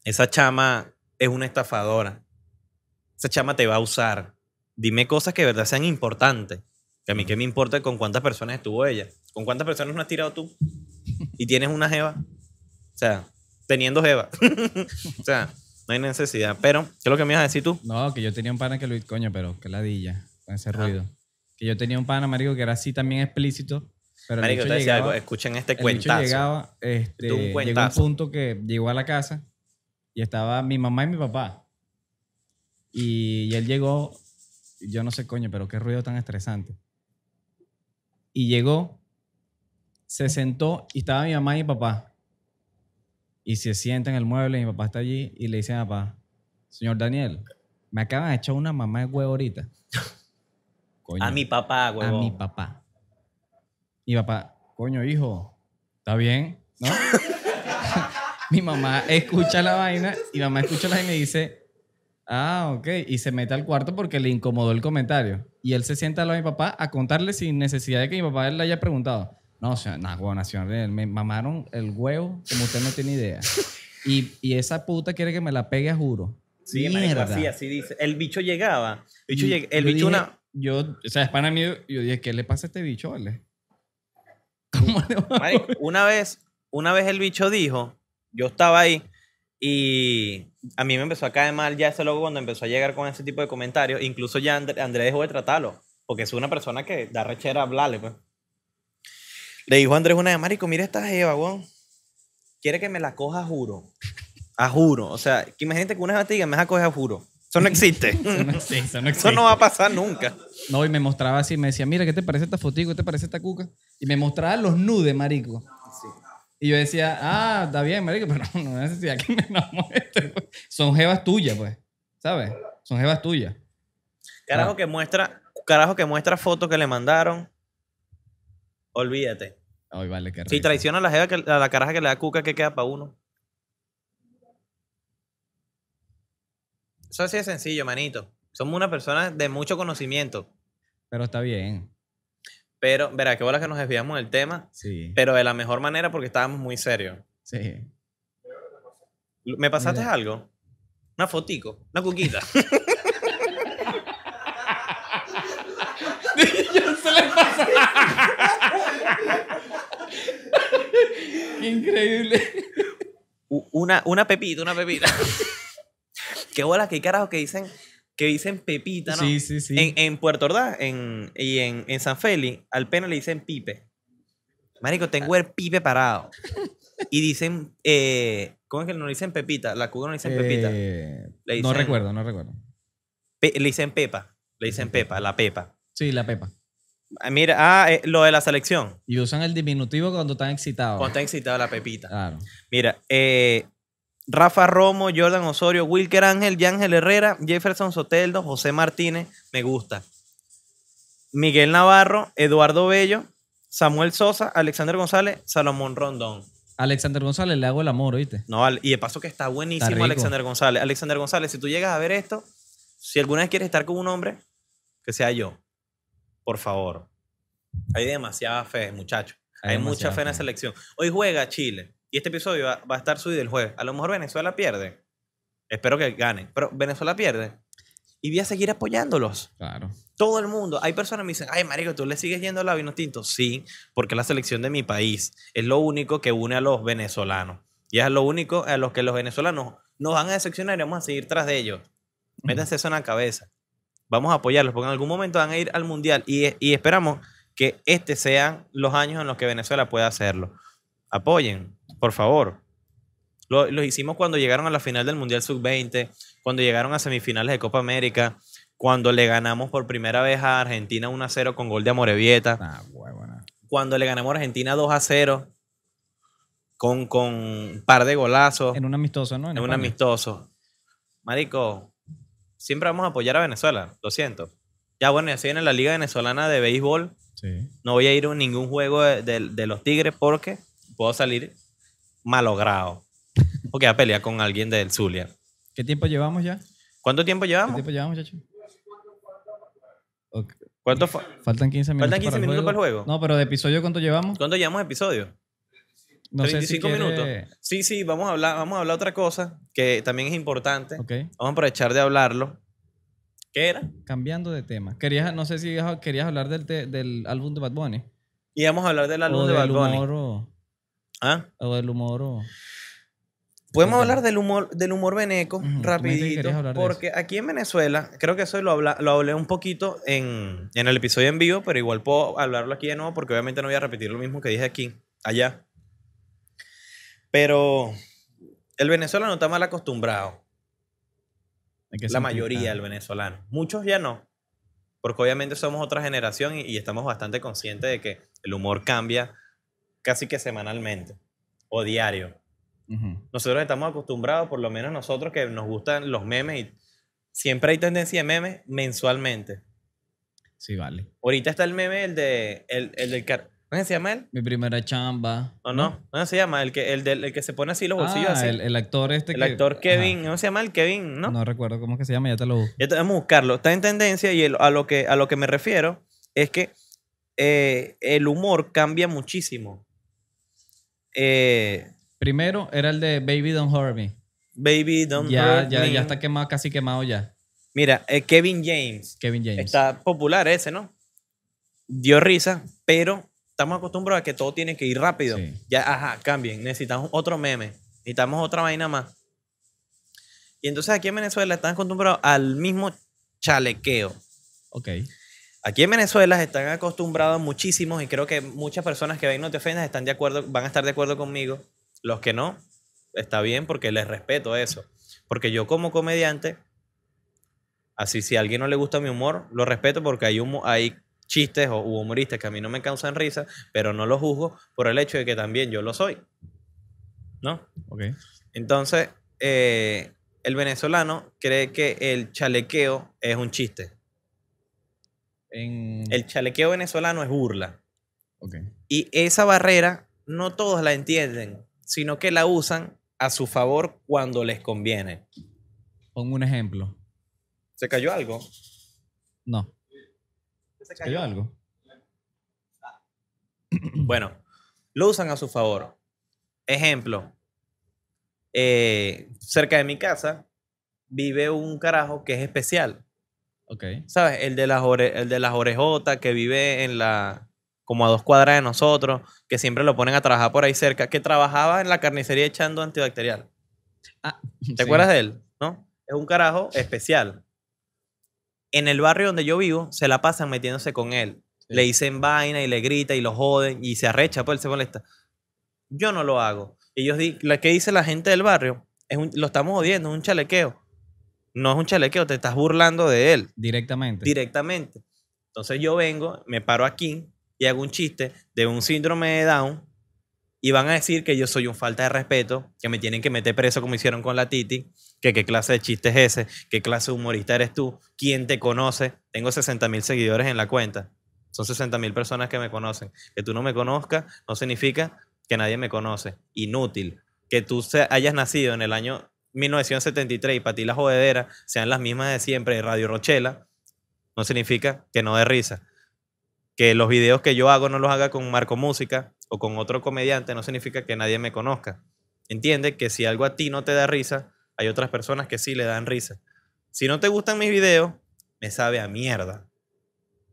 Esa chama es una estafadora. Esa chama te va a usar. Dime cosas que de verdad sean importantes. Que a mí qué me importa con cuántas personas estuvo ella. ¿Con cuántas personas no has tirado tú? Y tienes una jeva. O sea, teniendo Jeva. o sea, no hay necesidad. Pero, ¿qué es lo que me ibas a decir tú? No, que yo tenía un pana que lo coño, pero que ladilla con ese ruido. Que yo tenía un pana, marico, que era así también explícito. Pero marico, te decía algo, escuchen este cuento. cuentazo. llegaba, este, un llegó punto que llegó a la casa y estaba mi mamá y mi papá. y él llegó, yo no sé, coño, pero qué ruido tan estresante. Y llegó, se sentó y estaba mi mamá y mi papá y se sienta en el mueble y mi papá está allí y le dice a papá, señor Daniel, me acaban de echar una mamá de huevo ahorita. a mi papá, huevo. A mi papá. Y papá, coño, hijo, ¿está bien? mi mamá escucha la vaina y mamá escucha la vaina y dice, ah, ok, y se mete al cuarto porque le incomodó el comentario. Y él se sienta al lado de mi papá a contarle sin necesidad de que mi papá le haya preguntado. No, o sea, Me mamaron el huevo, como usted no tiene idea. Y, esa puta quiere que me la pegue, juro. Sí, así, así dice. El bicho llegaba. El bicho, una... Yo, o sea, es para mí, yo dije, ¿qué le pasa a este bicho, vale? ¿Cómo le una vez, una vez el bicho dijo, yo estaba ahí y a mí me empezó a caer mal ya ese loco cuando empezó a llegar con ese tipo de comentarios. Incluso ya Andrés dejó de tratarlo, porque es una persona que da rechera hablarle, pues. Le dijo Andrés una de Marico, mira esta jeva, weón. Quiere que me la coja, juro. A juro. O sea, imagínate que una jeva te diga, me vas a coger juro. Eso no existe. eso, no eso, no va a pasar nunca. No, y me mostraba así, me decía, mira, ¿qué te parece esta fotico? ¿Qué te parece esta cuca? Y me mostraba los nudes, marico. Y yo decía, ah, está bien, marico, pero no, no necesidad que me muestre. Son jevas tuyas, pues. ¿Sabes? Son jevas tuyas. Carajo ah. que muestra, carajo que muestra fotos que le mandaron Olvídate. Si traiciona a la, jeva que- la caraja que le da cuca, ¿qué queda para uno? Eso así es sencillo, manito. Somos una persona de mucho conocimiento. Pero está bien. Pero, verá, qué bola que nos desviamos del tema, Sí. pero de la mejor manera porque estábamos muy serios. Sí. ¿Me pasaste algo? Una fotico, una cuquita. increíble. Una, una pepita, una pepita. qué hola? qué carajo que dicen, que dicen pepita, ¿no? En, Puerto Ordaz en, y en, San Félix, al pena le dicen pipe. Marico, tengo el pipe parado. Y dicen, eh, ¿cómo es que no le dicen pepita? La cuba no dicen pepita. Eh, no recuerdo, no recuerdo. le dicen pepa. Le dicen pepa, la pepa. Sí, la pepa. Ah, mira, ah, eh, lo de la selección. Y usan el diminutivo cuando están excitados. Cuando están excitados, la pepita. Claro. Mira, eh, Rafa Romo, Jordan Osorio, Wilker Ángel, Yángel Herrera, Jefferson Soteldo, José Martínez, me gusta. Miguel Navarro, Eduardo Bello, Samuel Sosa, Alexander González, Salomón Rondón. Alexander González, le hago el amor, ¿oíste? No, y de paso que está buenísimo Alexander González. Alexander González, si tú llegas a ver esto, si alguna vez quieres estar con un hombre, que sea yo por favor. Hay demasiada fe, muchachos. Hay, mucha fe en la selección. Hoy juega Chile y este episodio va, a estar subido el jueves. A lo mejor Venezuela pierde. Espero que gane, pero Venezuela pierde. Y voy a seguir apoyándolos. Claro. Todo el mundo. Hay personas que me dicen, ay, marico, ¿tú le sigues yendo a la vino tinto? Sí, porque la selección de mi país es lo único que une a los venezolanos. Y es lo único a los que los venezolanos nos van a decepcionar y vamos a seguir tras de ellos. Métanse eso en la cabeza vamos a apoyarlos, porque en algún momento van a ir al Mundial y, esperamos que este sean los años en los que Venezuela pueda hacerlo. Apoyen, por favor. Lo, los hicimos cuando llegaron a la final del Mundial Sub-20, cuando llegaron a semifinales de Copa América, cuando le ganamos por primera vez a Argentina 1-0 con gol de Amorevieta. Ah, Cuando le ganamos a Argentina 2-0 con, con un par de golazos. En un amistoso, ¿no? en un amistoso. Marico, siempre vamos a apoyar a Venezuela, lo siento. Ya bueno, ya estoy en la Liga Venezolana de Béisbol. No voy a ir a ningún juego de, los Tigres porque puedo salir malogrado. Porque a pelear con alguien del Zulia. ¿Qué tiempo llevamos ya? ¿Cuánto tiempo llevamos? ¿Qué tiempo llevamos, ¿Cuánto Faltan 15 minutos. Faltan 15 para minutos el para el juego. No, pero de episodio, ¿cuánto llevamos? ¿Cuánto llevamos episodio? No minutos. Sí, sí, vamos a hablar, vamos a hablar otra cosa que también es importante. Vamos a aprovechar de hablarlo. ¿Qué era? Cambiando de tema. Querías, no sé si querías hablar del, del álbum de Bad Bunny. Y vamos a hablar del álbum de Bad Bunny. Humor, o... ¿Ah? del humor Podemos hablar del humor, del humor veneco, rapidito, porque aquí en Venezuela, creo que eso lo, habla, lo hablé un poquito en, en, el episodio en vivo, pero igual puedo hablarlo aquí de nuevo porque obviamente no voy a repetir lo mismo que dije aquí, allá. Pero el venezolano está mal acostumbrado. La mayoría del venezolano. Muchos ya no. Porque obviamente somos otra generación y, estamos bastante conscientes de que el humor cambia casi que semanalmente o diario. Nosotros estamos acostumbrados, por lo menos nosotros que nos gustan los memes y siempre hay tendencia de memes mensualmente. Sí, vale. Ahorita está el meme, el de el, del car ¿Cómo se llama él? Mi primera chamba. ¿O no? ¿Cómo se llama? El que, el que se pone así los ah, bolsillos así. El, el actor este El actor Kevin. ¿Cómo se llama el Kevin? No, no recuerdo cómo es que se llama, ya te lo busco. Ya te vamos a buscarlo. Está en tendencia y a, lo que, a lo que me refiero es que eh, el humor cambia muchísimo. Eh, Primero era el de Baby Don't Hurt Me. Baby Don't ya, Hurt ya, Me. Ya está quemado, casi quemado ya. Mira, eh, Kevin James. Kevin James. Está popular ese, ¿no? Dio risa, pero estamos acostumbrados a que todo tiene que ir rápido. Ya, ajá, cambien. Necesitamos otro meme. Necesitamos otra vaina más. Y entonces aquí en Venezuela están acostumbrados al mismo chalequeo. Ok. Aquí en Venezuela están acostumbrados muchísimos y creo que muchas personas que ven No Te Ofendas están de acuerdo, van a estar de acuerdo conmigo. Los que no, está bien porque les respeto eso. Porque yo como comediante, así si a alguien no le gusta mi humor, lo respeto porque hay, humo, hay chistes o humoristas que a mí no me causan risa, pero no los juzgo por el hecho de que también yo lo soy. ¿No? Ok. Entonces, eh, el venezolano cree que el chalequeo es un chiste. El chalequeo venezolano es burla. Okay. Y esa barrera no todos la entienden, sino que la usan a su favor cuando les conviene. Pongo un ejemplo. ¿Se cayó algo? No algo? Bueno, lo usan a su favor. Ejemplo, eh, cerca de mi casa vive un carajo que es especial. Ok. ¿Sabes? El de las, de las orejotas que vive en la como a dos cuadras de nosotros, que siempre lo ponen a trabajar por ahí cerca, que trabajaba en la carnicería echando antibacterial. Ah, ¿Te acuerdas de él? ¿No? Es un carajo especial en el barrio donde yo vivo se la pasan metiéndose con él. Le dicen vaina y le grita y lo joden y se arrecha, pues él se molesta. Yo no lo hago. Ellos di la que dice la gente del barrio es lo estamos odiando, es un chalequeo. No es un chalequeo, te estás burlando de él. Directamente. Directamente. Entonces yo vengo, me paro aquí y hago un chiste de un síndrome de Down y van a decir que yo soy un falta de respeto, que me tienen que meter preso como hicieron con la Titi, que qué clase de chiste es ese, qué clase de humorista eres tú, quién te conoce. Tengo 60 mil seguidores en la cuenta. Son 60 mil personas que me conocen. Que tú no me conozcas no significa que nadie me conoce. Inútil. Que tú hayas nacido en el año 1973 y para ti las jodedera sean las mismas de siempre de Radio Rochela, no significa que no de risa. Que los videos que yo hago no los haga con Marco Música, o con otro comediante no significa que nadie me conozca. Entiende que si algo a ti no te da risa, hay otras personas que sí le dan risa. Si no te gustan mis videos, me sabe a mierda.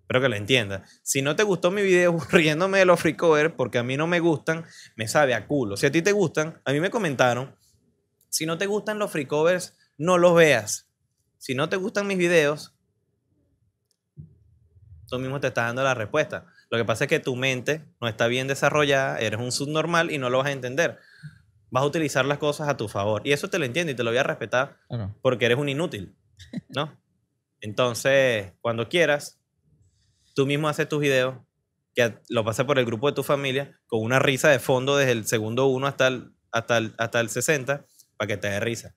Espero que lo entienda. Si no te gustó mi video riéndome de los free porque a mí no me gustan, me sabe a culo. Si a ti te gustan, a mí me comentaron, si no te gustan los free covers, no los veas. Si no te gustan mis videos, tú mismo te estás dando la respuesta. Lo que pasa es que tu mente no está bien desarrollada, eres un subnormal y no lo vas a entender. Vas a utilizar las cosas a tu favor. Y eso te lo entiendo y te lo voy a respetar porque eres un inútil, ¿no? Entonces, cuando quieras, tú mismo haces tus videos, que lo pases por el grupo de tu familia, con una risa de fondo desde el segundo uno hasta el, hasta, el, hasta el 60, para que te dé risa.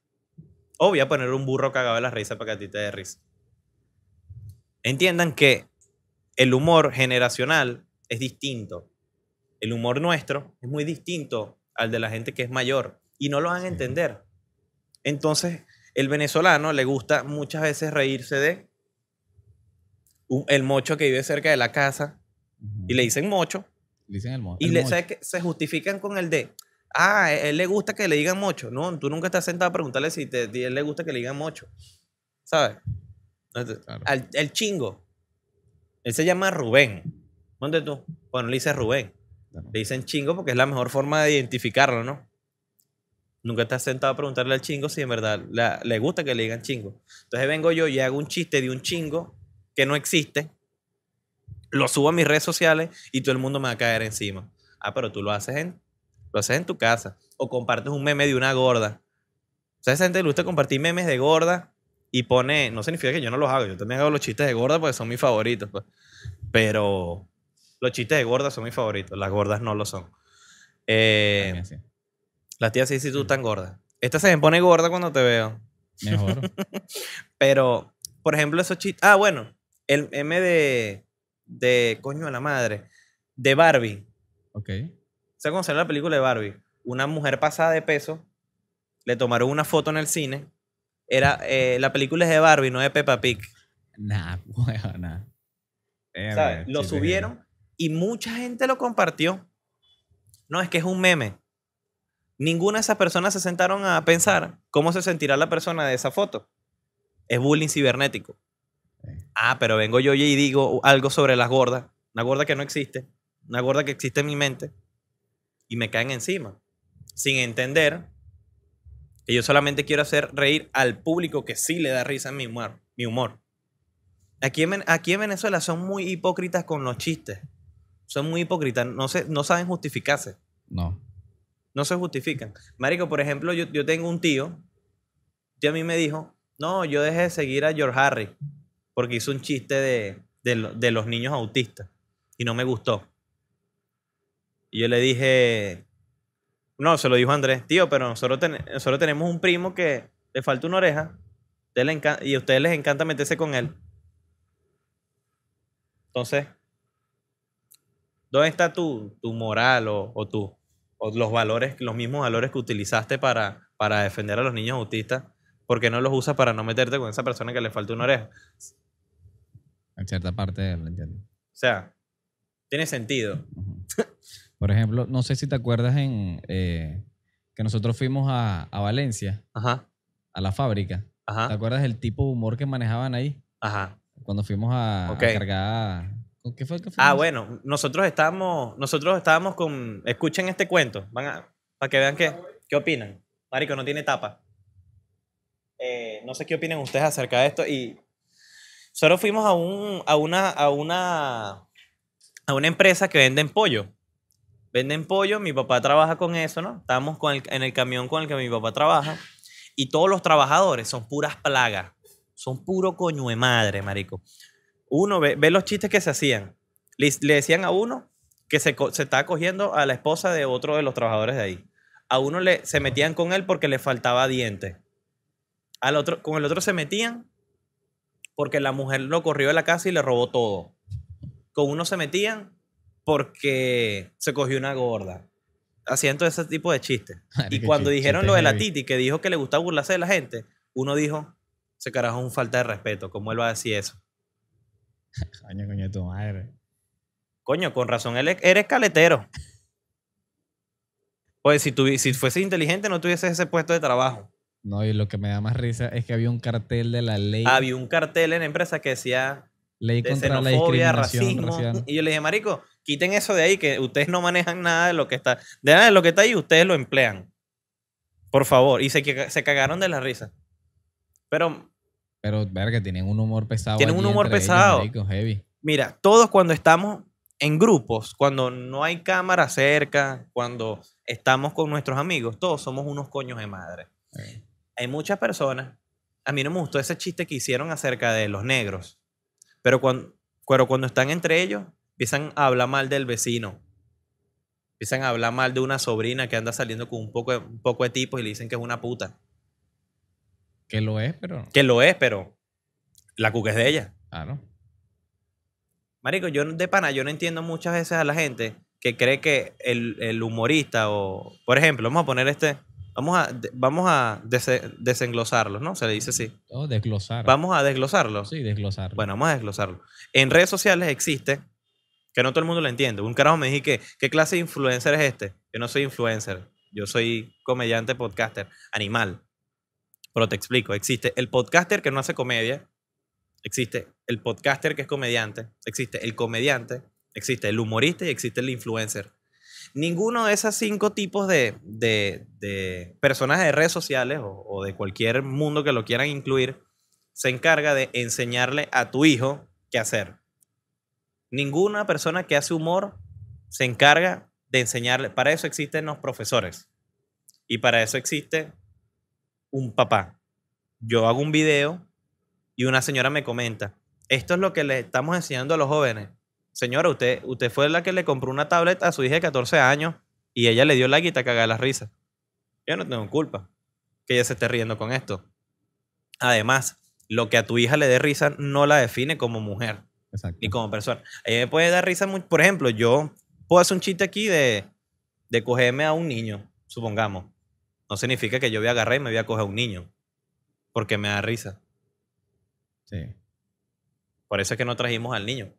O voy a poner un burro cagado de la risa para que a ti te dé risa. Entiendan que el humor generacional es distinto. El humor nuestro es muy distinto al de la gente que es mayor y no lo van a entender. Entonces, el venezolano le gusta muchas veces reírse de el mocho que vive cerca de la casa y le dicen mocho. dicen y le, se justifican con el de, ah, e, él le gusta que le digan mocho. No, tú nunca estás sentado a preguntarle si, te, él le gusta que le digan mocho. ¿Sabes? el chingo. Él se llama Rubén. ¿Dónde tú? Bueno, le dice Rubén. Le dicen chingo porque es la mejor forma de identificarlo, ¿no? Nunca estás sentado a preguntarle al chingo si en verdad le gusta que le digan chingo. Entonces vengo yo y hago un chiste de un chingo que no existe, lo subo a mis redes sociales y todo el mundo me va a caer encima. Ah, pero tú lo haces en, lo haces en tu casa. O compartes un meme de una gorda. ¿Sabes a esa gente le gusta compartir memes de gorda y pone, no significa que yo no los hago, yo también hago los chistes de gorda porque son mis favoritos, pues. pero los chistes de gorda son mis favoritos, las gordas no lo son. Eh, las tías sí, sí, tú estás gorda. Esta se me pone gorda cuando te veo. Mejor. pero, por ejemplo, esos chistes. Ah, bueno, el M de, de Coño de la Madre, de Barbie. Ok. se cómo la película de Barbie? Una mujer pasada de peso, le tomaron una foto en el cine era, eh, la película es de Barbie, no de Peppa Pig. Nah, bueno, Lo subieron y mucha gente lo compartió. No, es que es un meme. Ninguna de esas personas se sentaron a pensar cómo se sentirá la persona de esa foto. Es bullying cibernético. Ah, pero vengo yo y digo algo sobre las gordas. Una gorda que no existe. Una gorda que existe en mi mente. Y me caen encima. Sin entender que yo solamente quiero hacer reír al público que sí le da risa mi humor. Mi humor. Aquí, en, aquí en Venezuela son muy hipócritas con los chistes. Son muy hipócritas. No, no saben justificarse. No. No se justifican. Marico, por ejemplo, yo, tengo un tío Y a mí me dijo, no, yo dejé de seguir a George Harry porque hizo un chiste de los niños autistas y no me gustó. Y yo le dije, no, se lo dijo Andrés. Tío, pero nosotros, tenemos un primo que le falta una oreja y a ustedes les encanta meterse con él. Entonces, ¿dónde está tu, moral o, los valores, los mismos valores que utilizaste para, defender a los niños autistas? ¿Por qué no los usas para no meterte con esa persona que le falta una oreja? En cierta parte, lo entiendo. O sea, tiene sentido. Por ejemplo, no sé si te acuerdas en eh, que nosotros fuimos a, Valencia, a la fábrica. ¿Te acuerdas del tipo de humor que manejaban ahí? Ajá. Cuando fuimos a, cargar. ¿Con qué fue que Ah, bueno, nosotros estábamos, nosotros estábamos con. Escuchen este cuento, van para que vean qué, opinan. Marico, no tiene tapa. Eh, no sé qué opinan ustedes acerca de esto. Y solo fuimos a, un, a, una, a, una, a una empresa que vende en pollo. Venden pollo, mi papá trabaja con eso, ¿no? Estamos con el, en el camión con el que mi papá trabaja y todos los trabajadores son puras plagas. Son puro coño de madre, marico. Uno ve, los chistes que se hacían. Le, decían a uno que se, se estaba cogiendo a la esposa de otro de los trabajadores de ahí. A uno le, se metían con él porque le faltaba diente. Al otro, con el otro se metían porque la mujer lo corrió de la casa y le robó todo. Con uno se metían porque se cogió una gorda. Haciendo ese tipo de chistes. y cuando dijeron lo de la Titi, que dijo que le gusta burlarse de la gente, uno dijo, Se carajo es un falta de respeto, ¿cómo él va a decir eso? coño, coño, tu madre. Coño, con razón, él eres caletero. Pues si, si fuese inteligente no tuvieses ese puesto de trabajo. No, y lo que me da más risa es que había un cartel de la ley. Había un cartel en la empresa que decía ley contra la discriminación Y yo le dije, marico, quiten eso de ahí, que ustedes no manejan nada de lo que está, de de lo que está ahí, ustedes lo emplean. Por favor. Y se, se cagaron de la risa. Pero. Pero, verga, tienen un humor pesado. Tienen un humor pesado. Mira, todos cuando estamos en grupos, cuando no hay cámara cerca, cuando estamos con nuestros amigos, todos somos unos coños de madre. Eh. Hay muchas personas. A mí no me gustó ese chiste que hicieron acerca de los negros. Pero cuando, pero cuando están entre ellos, Empiezan a hablar mal del vecino. Empiezan a hablar mal de una sobrina que anda saliendo con un poco de, un poco de tipos y le dicen que es una puta. Que lo es, pero. Que lo es, pero. La cuca es de ella. Claro. Marico, yo de pana, yo no entiendo muchas veces a la gente que cree que el, humorista o. Por ejemplo, vamos a poner este. Vamos a, vamos a ¿no? Se le dice así. Oh, desglosar. Vamos a desglosarlo. Sí, desglosarlo. Bueno, vamos a desglosarlo. En redes sociales existe que no todo el mundo lo entiende. Un carajo me dice ¿qué clase de influencer es este? Yo no soy influencer, yo soy comediante, podcaster, animal. Pero te explico, existe el podcaster que no hace comedia, existe el podcaster que es comediante, existe el comediante, existe el humorista y existe el influencer. Ninguno de esos cinco tipos de, de, de de redes sociales o de cualquier mundo que lo quieran incluir se encarga de enseñarle a tu hijo qué hacer. Ninguna persona que hace humor se encarga de enseñarle. Para eso existen los profesores. Y para eso existe un papá. Yo hago un video y una señora me comenta, esto es lo que le estamos enseñando a los jóvenes. Señora, usted, usted fue la que le compró una tableta a su hija de 14 años y ella le dio la guita cagar las risas. Yo no tengo culpa que ella se esté riendo con esto. Además, lo que a tu hija le dé risa no la define como mujer. Y como persona. A me puede dar risa, muy, por ejemplo, yo puedo hacer un chiste aquí de, cogerme a un niño, supongamos. No significa que yo voy a agarrar y me voy a coger a un niño, porque me da risa. Sí. Por eso es que no trajimos al niño.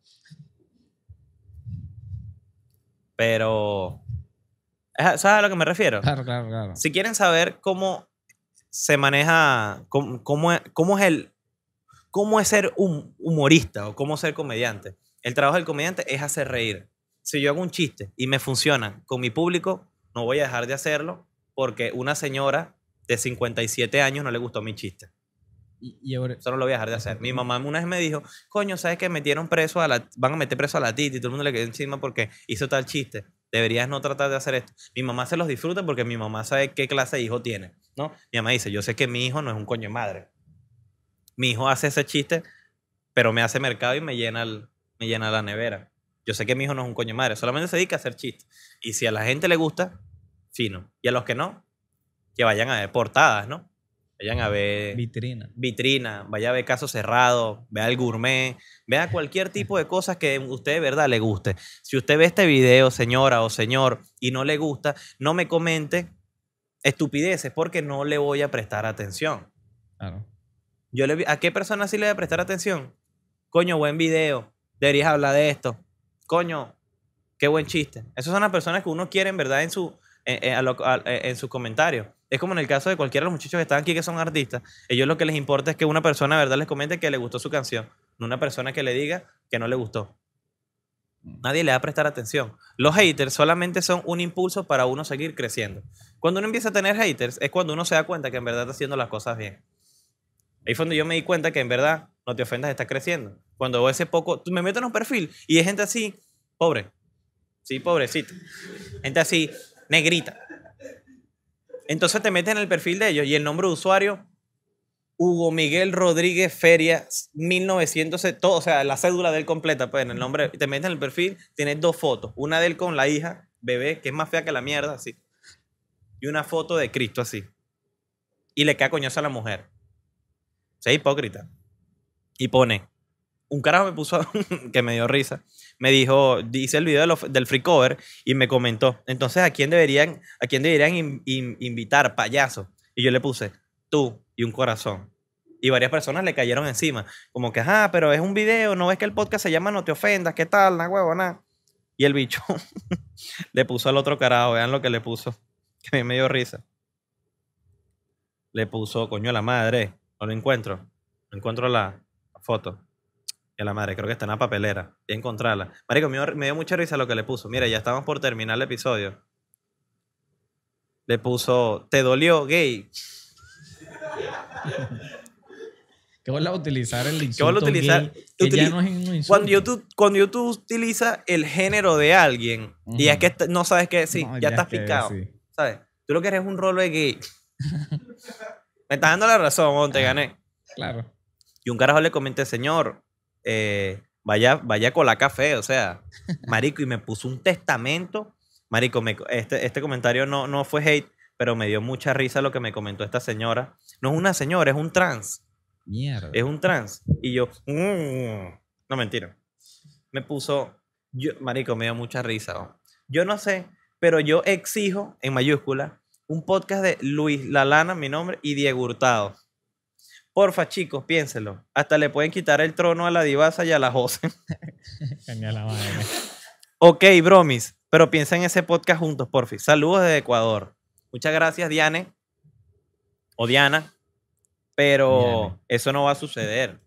Pero, ¿sabes a lo que me refiero? Claro, claro, claro. Si quieren saber cómo se maneja, cómo es el, cómo es ser un humorista o cómo ser comediante. El trabajo del comediante es hacer reír. Si yo hago un chiste y me funciona con mi público, no voy a dejar de hacerlo porque una señora de 57 años no le gustó mi chiste. Y, Eso no lo voy a dejar de hacer. Mi mamá una vez me dijo, coño, ¿sabes que metieron preso a la, van a meter preso a la tita y todo el mundo le quedó encima porque hizo tal chiste? Deberías no tratar de hacer esto. Mi mamá se los disfruta porque mi mamá sabe qué clase de hijo tiene, ¿no? Mi mamá dice, yo sé que mi hijo no es un coño de madre, mi hijo hace ese chiste, pero me hace mercado y me llena, me llena la nevera. Yo sé que mi hijo no es un coño madre, solamente se dedica a hacer chistes. Y si a la gente le gusta, fino. Y a los que no, que vayan a ver portadas, ¿no? Vayan a ver. Vitrina. Vitrina, vaya a ver Caso Cerrado, vea el gourmet, vea cualquier tipo de cosas que a usted de verdad le guste. Si usted ve este video, señora o señor, y no le gusta, no me comente estupideces porque no le voy a prestar atención. Claro. Yo le, ¿A qué persona sí le voy prestar atención? Coño, buen video. Deberías hablar de esto. Coño, qué buen chiste. Esas son las personas que uno quiere en verdad en su, eh, eh, eh, en, sus comentarios. Es como en el caso de cualquiera de los muchachos que están aquí que son artistas. Ellos lo que les importa es que una persona verdad les comente que le gustó su canción. No una persona que le diga que no le gustó. Nadie le va a prestar atención. Los haters solamente son un impulso para uno seguir creciendo. Cuando uno empieza a tener haters es cuando uno se da cuenta que en verdad está haciendo las cosas bien. Ahí fue donde yo me di cuenta que en verdad, no te ofendas, estás creciendo. Cuando ese poco, tú me meto en un perfil y es gente así, pobre. Sí, pobrecita. Gente así, negrita. Entonces te metes en el perfil de ellos y el nombre de usuario, Hugo Miguel Rodríguez Feria 1900, todo, o sea, la cédula de él completa, pues en el nombre, te metes en el perfil, tienes dos fotos, una de él con la hija, bebé, que es más fea que la mierda, así, y una foto de Cristo así. Y le queda coñosa a la mujer sea hipócrita. Y pone, un carajo me puso, que me dio risa, me dijo, hice el video del free cover y me comentó, entonces, ¿a quién deberían, a quién deberían invitar, payaso? Y yo le puse, tú y un corazón. Y varias personas le cayeron encima, como que, ajá, ah, pero es un video, no ves que el podcast se llama No te ofendas, ¿qué tal? Na huevo, Y el bicho le puso al otro carajo, vean lo que le puso, que me dio risa. Le puso, coño, la madre, no lo encuentro. No encuentro la foto. De la madre, creo que está en la papelera. Voy a encontrarla. Marico, me dio mucha risa lo que le puso. Mira, ya estamos por terminar el episodio. Le puso, ¿te dolió, gay? ¿Qué a utilizar el insulto ¿Qué a utilizar? Cuando YouTube, cuando YouTube utiliza el género de alguien y es que no sabes qué decir, ya, estás picado. ¿Sabes? Tú lo que eres es un rolo de gay. Me estás dando la razón, te gané. Claro. Y un carajo le comenté, señor, eh, vaya, vaya con la café, o sea, marico, y me puso un testamento. Marico, este, este, comentario no, no fue hate, pero me dio mucha risa lo que me comentó esta señora. No es una señora, es un trans. Mierda. Es un trans. Y yo, mm, no mentira. Me puso, marico, me dio mucha risa. Yo no sé, pero yo exijo en mayúscula un podcast de Luis Lalana, mi nombre, y Diego Hurtado. Porfa, chicos, piénselo. Hasta le pueden quitar el trono a la divasa y a la Jose. Ok, bromis, pero piensen en ese podcast juntos, porfi. Saludos desde Ecuador. Muchas gracias, Diane. O Diana. Pero eso no va a suceder.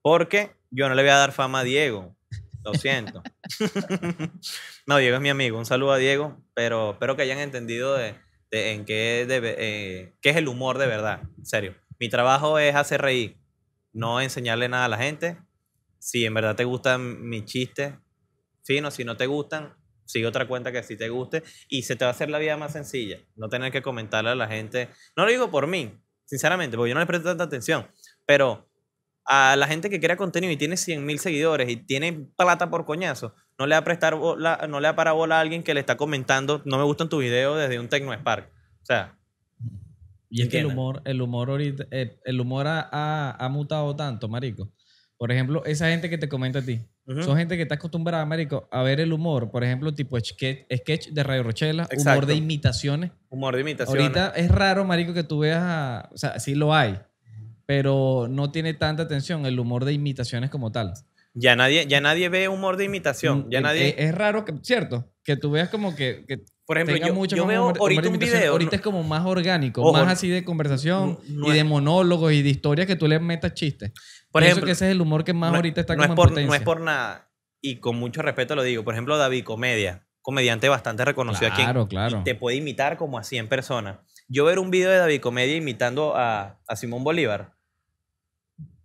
Porque yo no le voy a dar fama a Diego. Lo siento. no, Diego es mi amigo. Un saludo a Diego. Pero espero que hayan entendido de en eh, qué, es el humor de verdad, en serio. Mi trabajo es hacer reír, no enseñarle nada a la gente. Si en verdad te gustan mis chistes, fino, si no te gustan, sigue otra cuenta que sí te guste y se te va a hacer la vida más sencilla. No tener que comentarle a la gente. No lo digo por mí, sinceramente, porque yo no le presto tanta atención, pero a la gente que crea contenido y tiene 100 mil seguidores y tiene plata por coñazo, no le va a prestar no le va a parar bola a alguien que le está comentando, no me gustan tus videos desde un Tecno Spark. O sea. Y es que el humor, el humor ahorita, eh, el, humor ha, mutado tanto, marico. Por ejemplo, esa gente que te comenta a ti. Son gente que está acostumbrada, marico, a ver el humor. Por ejemplo, tipo sketch, de Radio Rochela, humor de imitaciones. Humor de imitaciones. Ahorita es raro, marico, que tú veas a... O sea, sí lo hay, pero no tiene tanta atención el humor de imitaciones como tal. Ya nadie, ya nadie ve humor de imitación. Mm, ya eh, nadie... Eh, es, raro, que, ¿cierto? Que tú veas como que, por ejemplo, yo, veo ahorita un video. Ahorita es como más orgánico, más así de conversación y de monólogos y de historias que tú le metas chistes. Por ejemplo, que ese es el humor que más ahorita está como No es por nada, y con mucho respeto lo digo. Por ejemplo, David Comedia, comediante bastante reconocido aquí. Claro, claro. Te puede imitar como a 100 personas. Yo ver un video de David Comedia imitando a, a Simón Bolívar,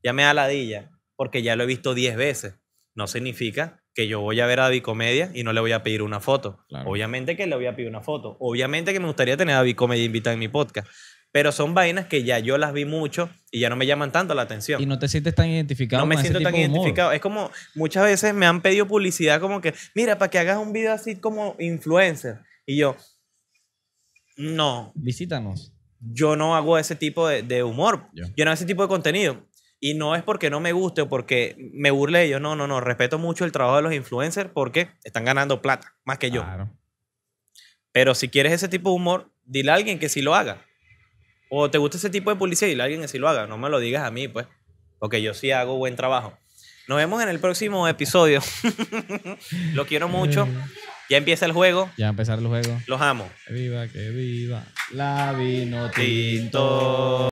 ya me da ladilla porque ya lo he visto 10 veces. No significa que yo voy a ver a Bicomedia y no le voy a pedir una foto. Obviamente que le voy a pedir una foto. Obviamente que me gustaría tener a Bicomedia invitada en mi podcast. Pero son vainas que ya yo las vi mucho y ya no me llaman tanto la atención. Y no te sientes tan identificado. No me siento tan identificado. Es como muchas veces me han pedido publicidad como que, mira, para que hagas un video así como influencer. Y yo, no. Visítanos. Yo no hago ese tipo de, humor. Yo no hago ese tipo de contenido y no es porque no me guste o porque me burle Yo ellos. No, no, no. Respeto mucho el trabajo de los influencers porque están ganando plata, más que yo. Claro. Pero si quieres ese tipo de humor, dile a alguien que sí lo haga. O te gusta ese tipo de publicidad, dile a alguien que sí lo haga. No me lo digas a mí, pues. Porque yo sí hago buen trabajo. Nos vemos en el próximo episodio. lo quiero mucho. Ya empieza el juego. Ya empezar el juego. Los amo. Que viva, que viva. La vino tinto.